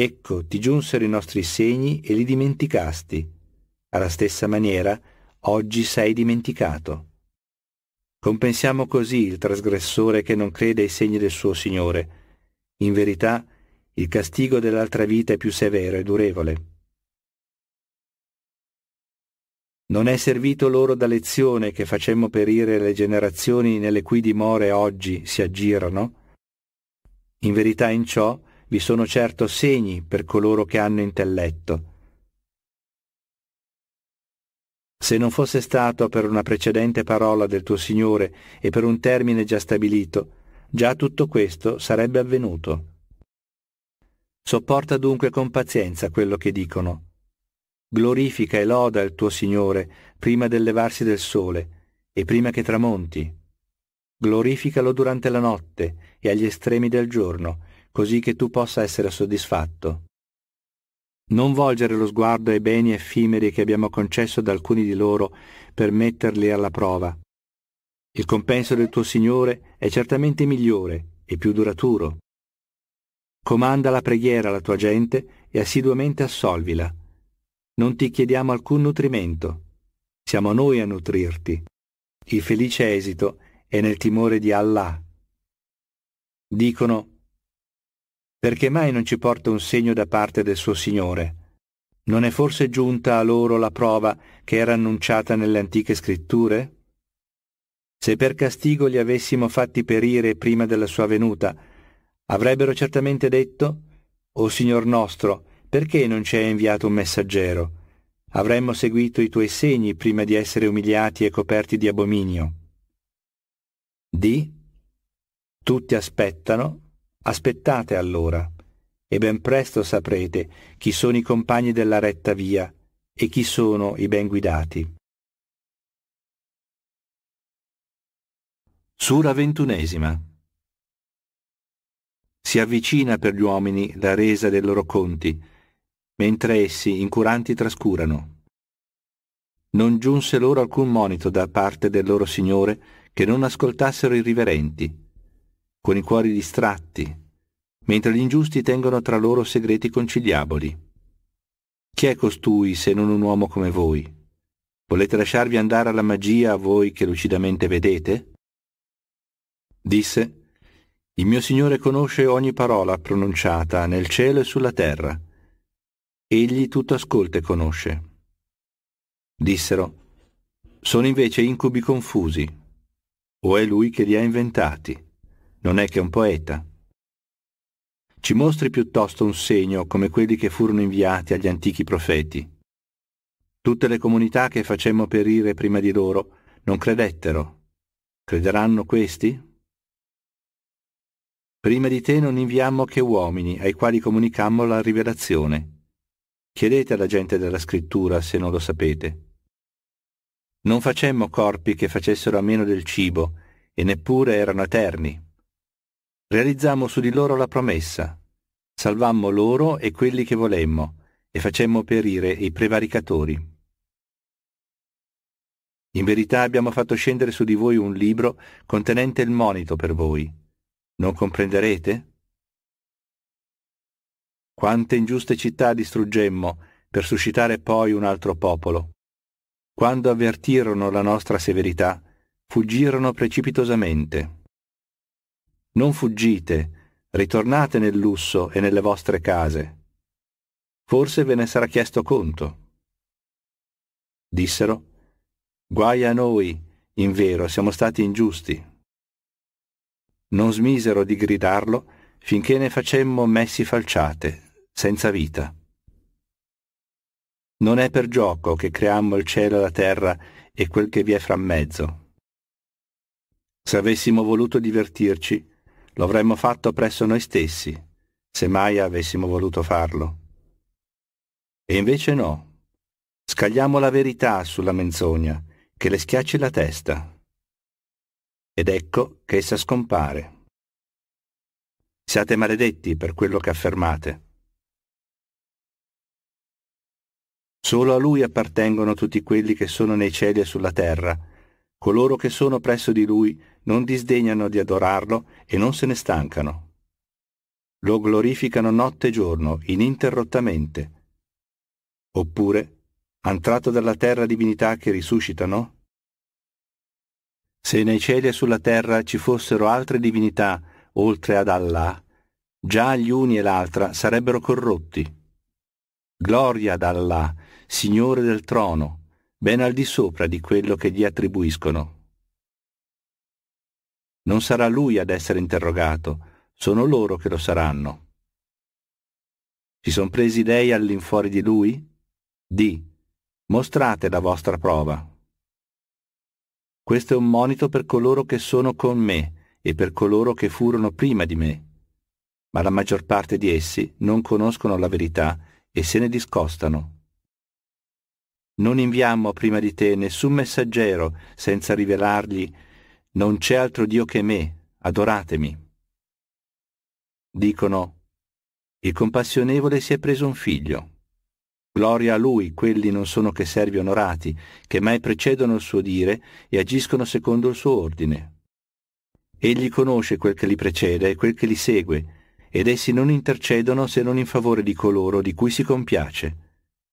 Speaker 1: Ecco, ti giunsero i nostri segni e li dimenticasti. Alla stessa maniera, oggi sei dimenticato. Compensiamo così il trasgressore che non crede ai segni del suo Signore. In verità, il castigo dell'altra vita è più severo e durevole. Non è servito loro da lezione che facemmo perire le generazioni nelle cui dimore oggi si aggirano? In verità in ciò vi sono certo segni per coloro che hanno intelletto. Se non fosse stato per una precedente parola del tuo Signore e per un termine già stabilito, già tutto questo sarebbe avvenuto. Sopporta dunque con pazienza quello che dicono. Glorifica e loda il tuo Signore prima del levarsi del sole e prima che tramonti. Glorificalo durante la notte e agli estremi del giorno, così che tu possa essere soddisfatto. Non volgere lo sguardo ai beni effimeri che abbiamo concesso ad alcuni di loro per metterli alla prova. Il compenso del tuo Signore è certamente migliore e più duraturo. Comanda la preghiera alla tua gente e assiduamente assolvila. Non ti chiediamo alcun nutrimento. Siamo noi a nutrirti. Il felice esito è nel timore di Allah. Dicono, perché mai non ci porta un segno da parte del suo Signore? Non è forse giunta a loro la prova che era annunciata nelle antiche scritture? Se per castigo li avessimo fatti perire prima della sua venuta, avrebbero certamente detto, O Signor nostro, perché non ci hai inviato un messaggero? Avremmo seguito i tuoi segni prima di essere umiliati e coperti di abominio. Di, Tutti aspettano, Aspettate allora, e ben presto saprete chi sono i compagni della retta via e chi sono i ben guidati. Sura ventunesima Si avvicina per gli uomini la resa dei loro conti, mentre essi incuranti trascurano non giunse loro alcun monito da parte del loro Signore che non ascoltassero i riverenti, con i cuori distratti, mentre gli ingiusti tengono tra loro segreti conciliaboli. Chi è costui se non un uomo come voi? Volete lasciarvi andare alla magia voi che lucidamente vedete? Disse, Il mio Signore conosce ogni parola pronunciata nel cielo e sulla terra. Egli tutto ascolta e conosce. Dissero, Sono invece incubi confusi, o è lui che li ha inventati? non è che un poeta. Ci mostri piuttosto un segno come quelli che furono inviati agli antichi profeti. Tutte le comunità che facemmo perire prima di loro non credettero. Crederanno questi? Prima di te non inviammo che uomini ai quali comunicammo la rivelazione. Chiedete alla gente della scrittura se non lo sapete. Non facemmo corpi che facessero a meno del cibo, e neppure erano eterni. Realizzammo su di loro la promessa. Salvammo loro e quelli che volemmo, e facemmo perire i prevaricatori. In verità abbiamo fatto scendere su di voi un libro contenente il monito per voi. Non comprenderete? Quante ingiuste città distruggemmo per suscitare poi un altro popolo. Quando avvertirono la nostra severità, fuggirono precipitosamente. Non fuggite, ritornate nel lusso e nelle vostre case. Forse ve ne sarà chiesto conto. Dissero, guai a noi, in vero, siamo stati ingiusti. Non smisero di gridarlo finché ne facemmo messi falciate, senza vita. Non è per gioco che creammo il cielo e la terra e quel che vi è frammezzo. Se avessimo voluto divertirci, lo avremmo fatto presso noi stessi, se mai avessimo voluto farlo. E invece no. Scagliamo la verità sulla menzogna, che le schiacci la testa. Ed ecco che essa scompare. Siate maledetti per quello che affermate. Solo a lui appartengono tutti quelli che sono nei cieli e sulla terra, coloro che sono presso di lui non disdegnano di adorarlo e non se ne stancano. Lo glorificano notte e giorno, ininterrottamente. Oppure, han tratto dalla terra divinità che risuscitano? Se nei cieli e sulla terra ci fossero altre divinità oltre ad Allah, già gli uni e l'altra sarebbero corrotti. Gloria ad Allah, Signore del trono, ben al di sopra di quello che gli attribuiscono. Non sarà lui ad essere interrogato, sono loro che lo saranno. Si sono presi dei all'infuori di lui? Di. Mostrate la vostra prova. Questo è un monito per coloro che sono con me e per coloro che furono prima di me. Ma la maggior parte di essi non conoscono la verità e se ne discostano. Non inviammo prima di te nessun messaggero senza rivelargli non c'è altro Dio che me, adoratemi. Dicono, il compassionevole si è preso un figlio. Gloria a lui, quelli non sono che servi onorati, che mai precedono il suo dire e agiscono secondo il suo ordine. Egli conosce quel che li precede e quel che li segue, ed essi non intercedono se non in favore di coloro di cui si compiace,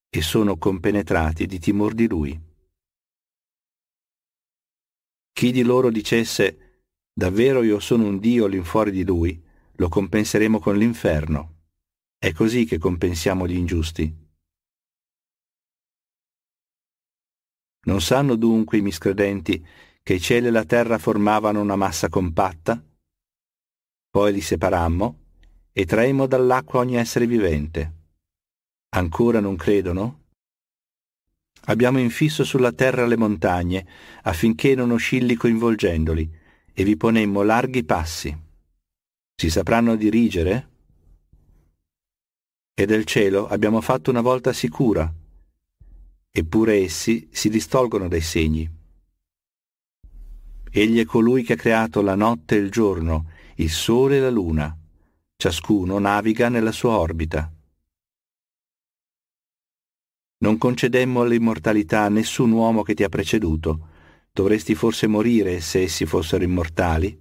Speaker 1: e sono compenetrati di timor di lui. Chi di loro dicesse davvero io sono un Dio all'infuori di lui, lo compenseremo con l'inferno. È così che compensiamo gli ingiusti. Non sanno dunque i miscredenti che i cieli e la terra formavano una massa compatta? Poi li separammo e traemmo dall'acqua ogni essere vivente. Ancora non credono? abbiamo infisso sulla terra le montagne, affinché non oscilli coinvolgendoli, e vi ponemmo larghi passi. Si sapranno dirigere? E del cielo abbiamo fatto una volta sicura, eppure essi si distolgono dai segni. Egli è colui che ha creato la notte e il giorno, il sole e la luna. Ciascuno naviga nella sua orbita. Non concedemmo l'immortalità a nessun uomo che ti ha preceduto. Dovresti forse morire se essi fossero immortali?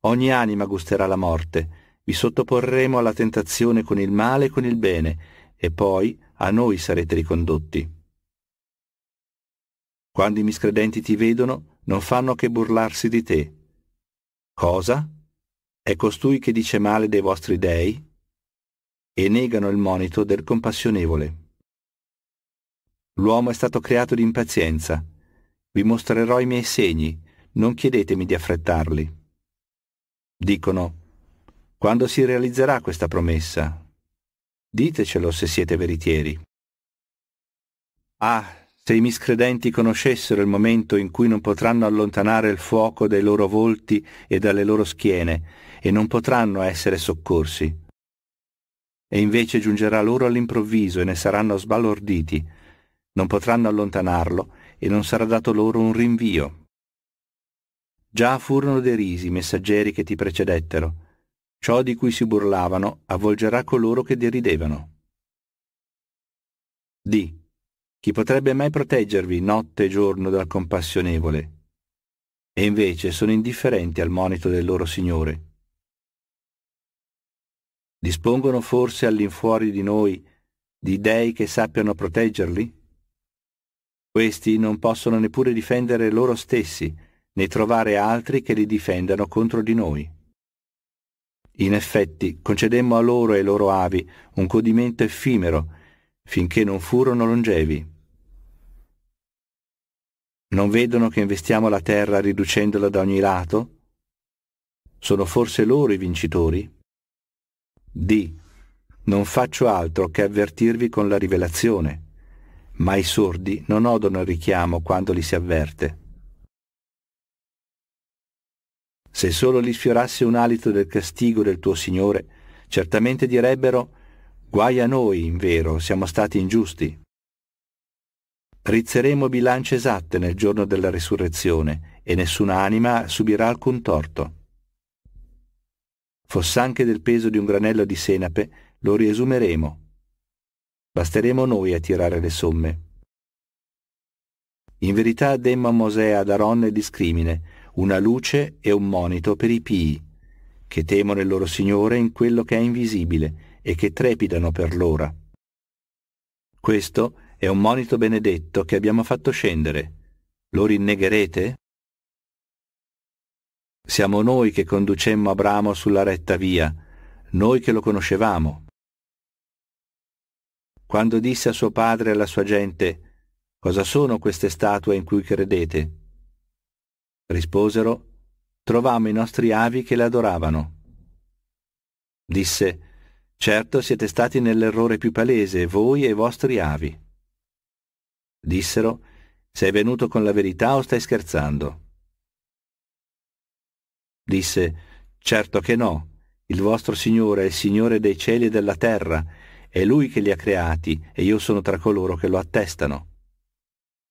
Speaker 1: Ogni anima gusterà la morte. Vi sottoporremo alla tentazione con il male e con il bene, e poi a noi sarete ricondotti. Quando i miscredenti ti vedono, non fanno che burlarsi di te. Cosa? È costui che dice male dei vostri dei? E negano il monito del compassionevole. L'uomo è stato creato di impazienza. Vi mostrerò i miei segni, non chiedetemi di affrettarli. Dicono, quando si realizzerà questa promessa? Ditecelo se siete veritieri. Ah, se i miscredenti conoscessero il momento in cui non potranno allontanare il fuoco dai loro volti e dalle loro schiene, e non potranno essere soccorsi. E invece giungerà loro all'improvviso e ne saranno sbalorditi, non potranno allontanarlo e non sarà dato loro un rinvio. Già furono derisi i messaggeri che ti precedettero. Ciò di cui si burlavano avvolgerà coloro che deridevano. Di. Chi potrebbe mai proteggervi notte e giorno dal compassionevole? E invece sono indifferenti al monito del loro Signore. Dispongono forse all'infuori di noi di dei che sappiano proteggerli? Questi non possono neppure difendere loro stessi, né trovare altri che li difendano contro di noi. In effetti, concedemmo a loro e ai loro avi un codimento effimero, finché non furono longevi. Non vedono che investiamo la terra riducendola da ogni lato? Sono forse loro i vincitori? D. Non faccio altro che avvertirvi con la rivelazione ma i sordi non odono il richiamo quando li si avverte. Se solo li sfiorasse un alito del castigo del tuo Signore, certamente direbbero guai a noi, in vero, siamo stati ingiusti. Rizzeremo bilance esatte nel giorno della resurrezione e nessuna anima subirà alcun torto. Foss'anche del peso di un granello di senape, lo riesumeremo Basteremo noi a tirare le somme. In verità demmo a Mosè ad Aronne discrimine, una luce e un monito per i pii, che temono il loro Signore in quello che è invisibile e che trepidano per l'ora. Questo è un monito benedetto che abbiamo fatto scendere. Lo rinnegherete? Siamo noi che conducemmo Abramo sulla retta via, noi che lo conoscevamo quando disse a suo padre e alla sua gente, Cosa sono queste statue in cui credete? Risposero, Trovammo i nostri avi che le adoravano. Disse, Certo siete stati nell'errore più palese, voi e i vostri avi. Dissero, Sei venuto con la verità o stai scherzando? Disse, Certo che no, il vostro Signore è il Signore dei cieli e della terra, è Lui che li ha creati e io sono tra coloro che lo attestano.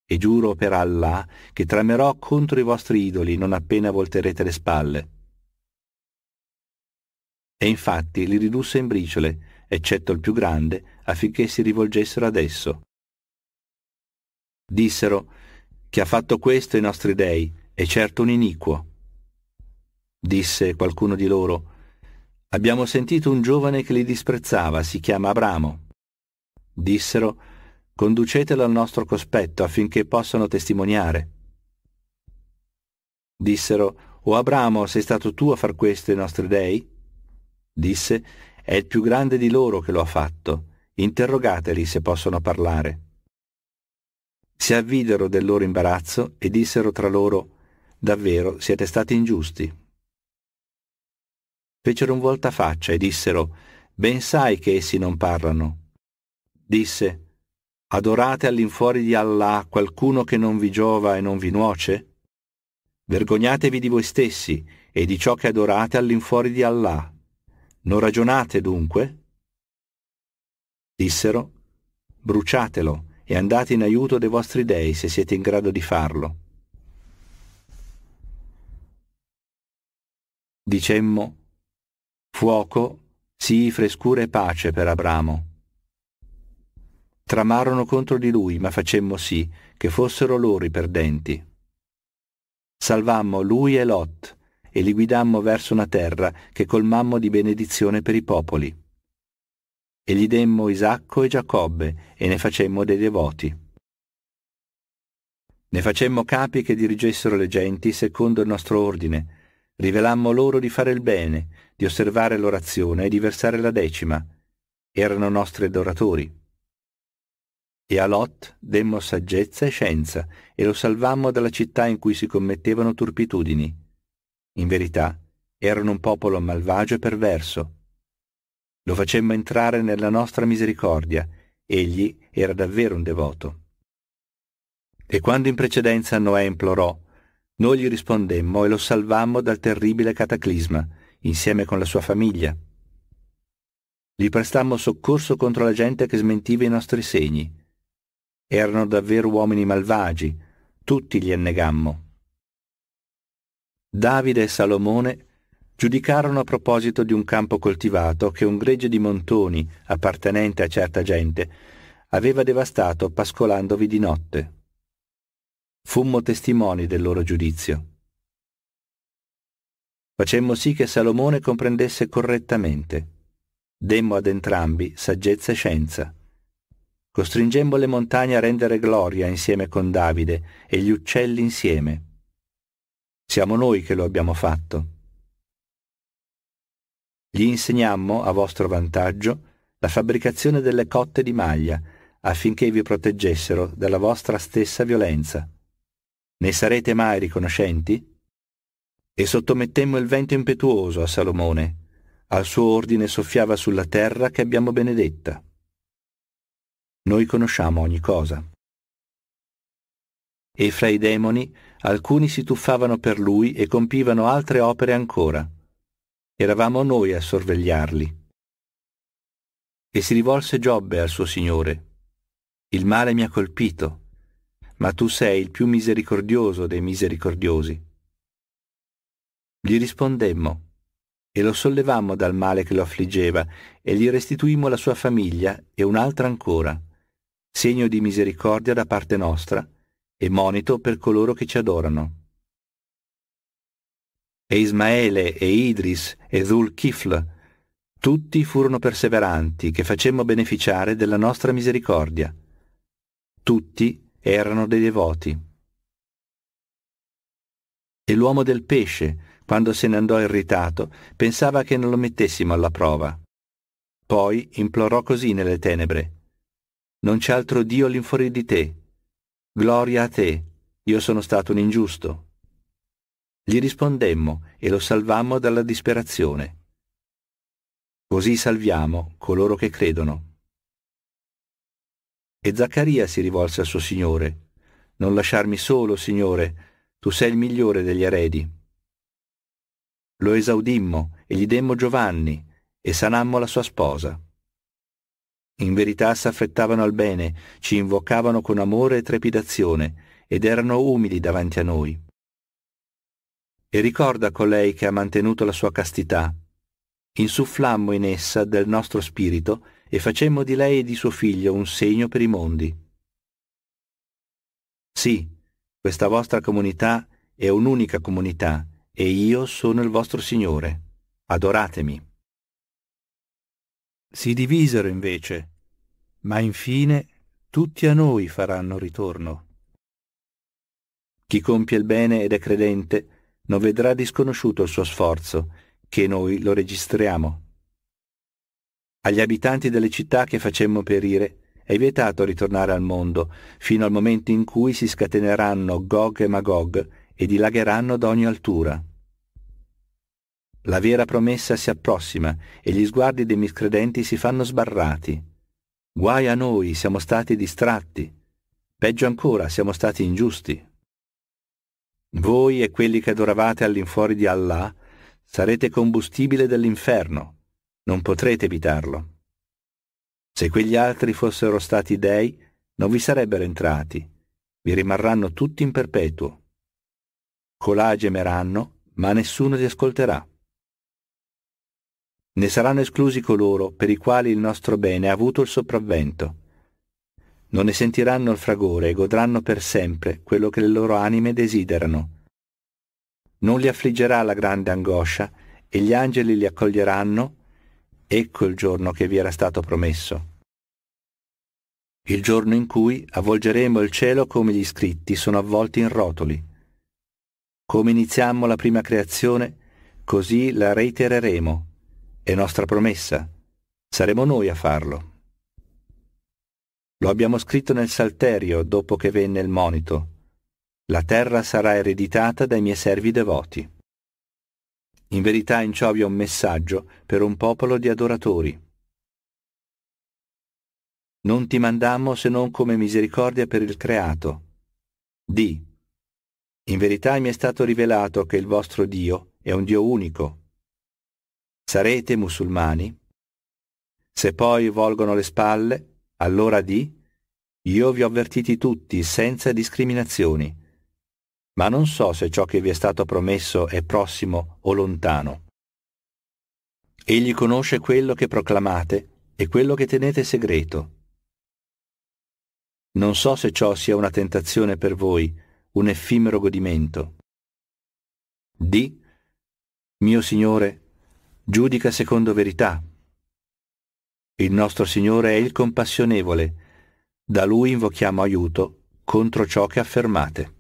Speaker 1: E giuro per Allah che tramerò contro i vostri idoli non appena volterete le spalle. E infatti li ridusse in briciole, eccetto il più grande, affinché si rivolgessero ad esso. Dissero, Chi ha fatto questo ai nostri dei, è certo un iniquo. Disse qualcuno di loro, Abbiamo sentito un giovane che li disprezzava, si chiama Abramo. Dissero, conducetelo al nostro cospetto affinché possano testimoniare. Dissero, o Abramo, sei stato tu a far questo ai nostri dei? Disse, è il più grande di loro che lo ha fatto. Interrogateli se possono parlare. Si avvidero del loro imbarazzo e dissero tra loro, davvero siete stati ingiusti, fecero un voltafaccia e dissero, ben sai che essi non parlano. Disse, adorate all'infuori di Allah qualcuno che non vi giova e non vi nuoce? Vergognatevi di voi stessi e di ciò che adorate all'infuori di Allah. Non ragionate dunque? Dissero, bruciatelo e andate in aiuto dei vostri dei se siete in grado di farlo. Dicemmo, Fuoco, sii frescura e pace per Abramo. Tramarono contro di lui, ma facemmo sì che fossero loro i perdenti. Salvammo lui e Lot e li guidammo verso una terra che colmammo di benedizione per i popoli. E gli demmo Isacco e Giacobbe e ne facemmo dei devoti. Ne facemmo capi che dirigessero le genti secondo il nostro ordine, rivelammo loro di fare il bene di osservare l'orazione e di versare la decima. Erano nostri adoratori. E a Lot demmo saggezza e scienza e lo salvammo dalla città in cui si commettevano turpitudini. In verità, erano un popolo malvagio e perverso. Lo facemmo entrare nella nostra misericordia. Egli era davvero un devoto. E quando in precedenza Noè implorò, noi gli rispondemmo e lo salvammo dal terribile cataclisma insieme con la sua famiglia. Gli prestammo soccorso contro la gente che smentiva i nostri segni. Erano davvero uomini malvagi, tutti li annegammo. Davide e Salomone giudicarono a proposito di un campo coltivato che un gregge di montoni, appartenente a certa gente, aveva devastato pascolandovi di notte. Fummo testimoni del loro giudizio. Facemmo sì che Salomone comprendesse correttamente. Demmo ad entrambi saggezza e scienza. Costringemmo le montagne a rendere gloria insieme con Davide e gli uccelli insieme. Siamo noi che lo abbiamo fatto. Gli insegnammo, a vostro vantaggio, la fabbricazione delle cotte di maglia, affinché vi proteggessero dalla vostra stessa violenza. Ne sarete mai riconoscenti? e sottomettemmo il vento impetuoso a Salomone. Al suo ordine soffiava sulla terra che abbiamo benedetta. Noi conosciamo ogni cosa. E fra i demoni alcuni si tuffavano per lui e compivano altre opere ancora. Eravamo noi a sorvegliarli. E si rivolse Giobbe al suo Signore. Il male mi ha colpito, ma tu sei il più misericordioso dei misericordiosi gli rispondemmo e lo sollevammo dal male che lo affliggeva e gli restituimmo la sua famiglia e un'altra ancora, segno di misericordia da parte nostra e monito per coloro che ci adorano. E Ismaele e Idris e Zul Kifl, tutti furono perseveranti che facemmo beneficiare della nostra misericordia. Tutti erano dei devoti. E l'uomo del pesce, quando se ne andò irritato, pensava che non lo mettessimo alla prova. Poi implorò così nelle tenebre. Non c'è altro Dio l'infuori di te. Gloria a te. Io sono stato un ingiusto. Gli rispondemmo e lo salvammo dalla disperazione. Così salviamo coloro che credono. E Zaccaria si rivolse al suo Signore. Non lasciarmi solo, Signore, tu sei il migliore degli eredi lo esaudimmo e gli demmo Giovanni e sanammo la sua sposa. In verità s'affettavano al bene, ci invocavano con amore e trepidazione ed erano umili davanti a noi. E ricorda colei che ha mantenuto la sua castità. Insufflammo in essa del nostro spirito e facemmo di lei e di suo figlio un segno per i mondi. Sì, questa vostra comunità è un'unica comunità e io sono il vostro Signore. Adoratemi. Si divisero invece, ma infine tutti a noi faranno ritorno. Chi compie il bene ed è credente non vedrà disconosciuto il suo sforzo, che noi lo registriamo. Agli abitanti delle città che facemmo perire è vietato ritornare al mondo fino al momento in cui si scateneranno Gog e Magog e dilagheranno da ogni altura. La vera promessa si approssima e gli sguardi dei miscredenti si fanno sbarrati. Guai a noi, siamo stati distratti. Peggio ancora, siamo stati ingiusti. Voi e quelli che adoravate all'infuori di Allah sarete combustibile dell'inferno, non potrete evitarlo. Se quegli altri fossero stati dei, non vi sarebbero entrati, vi rimarranno tutti in perpetuo colà gemeranno, ma nessuno li ascolterà. Ne saranno esclusi coloro per i quali il nostro bene ha avuto il sopravvento. Non ne sentiranno il fragore e godranno per sempre quello che le loro anime desiderano. Non li affliggerà la grande angoscia e gli angeli li accoglieranno, ecco il giorno che vi era stato promesso. Il giorno in cui avvolgeremo il cielo come gli scritti sono avvolti in rotoli come iniziammo la prima creazione, così la reitereremo. È nostra promessa. Saremo noi a farlo. Lo abbiamo scritto nel Salterio dopo che venne il monito. La terra sarà ereditata dai miei servi devoti. In verità in ciò vi ho un messaggio per un popolo di adoratori. Non ti mandammo se non come misericordia per il creato. Di, in verità mi è stato rivelato che il vostro Dio è un Dio unico. Sarete musulmani? Se poi volgono le spalle, allora di, io vi ho avvertiti tutti senza discriminazioni, ma non so se ciò che vi è stato promesso è prossimo o lontano. Egli conosce quello che proclamate e quello che tenete segreto. Non so se ciò sia una tentazione per voi, un effimero godimento. Di, mio Signore, giudica secondo verità. Il nostro Signore è il compassionevole, da Lui invochiamo aiuto contro ciò che affermate.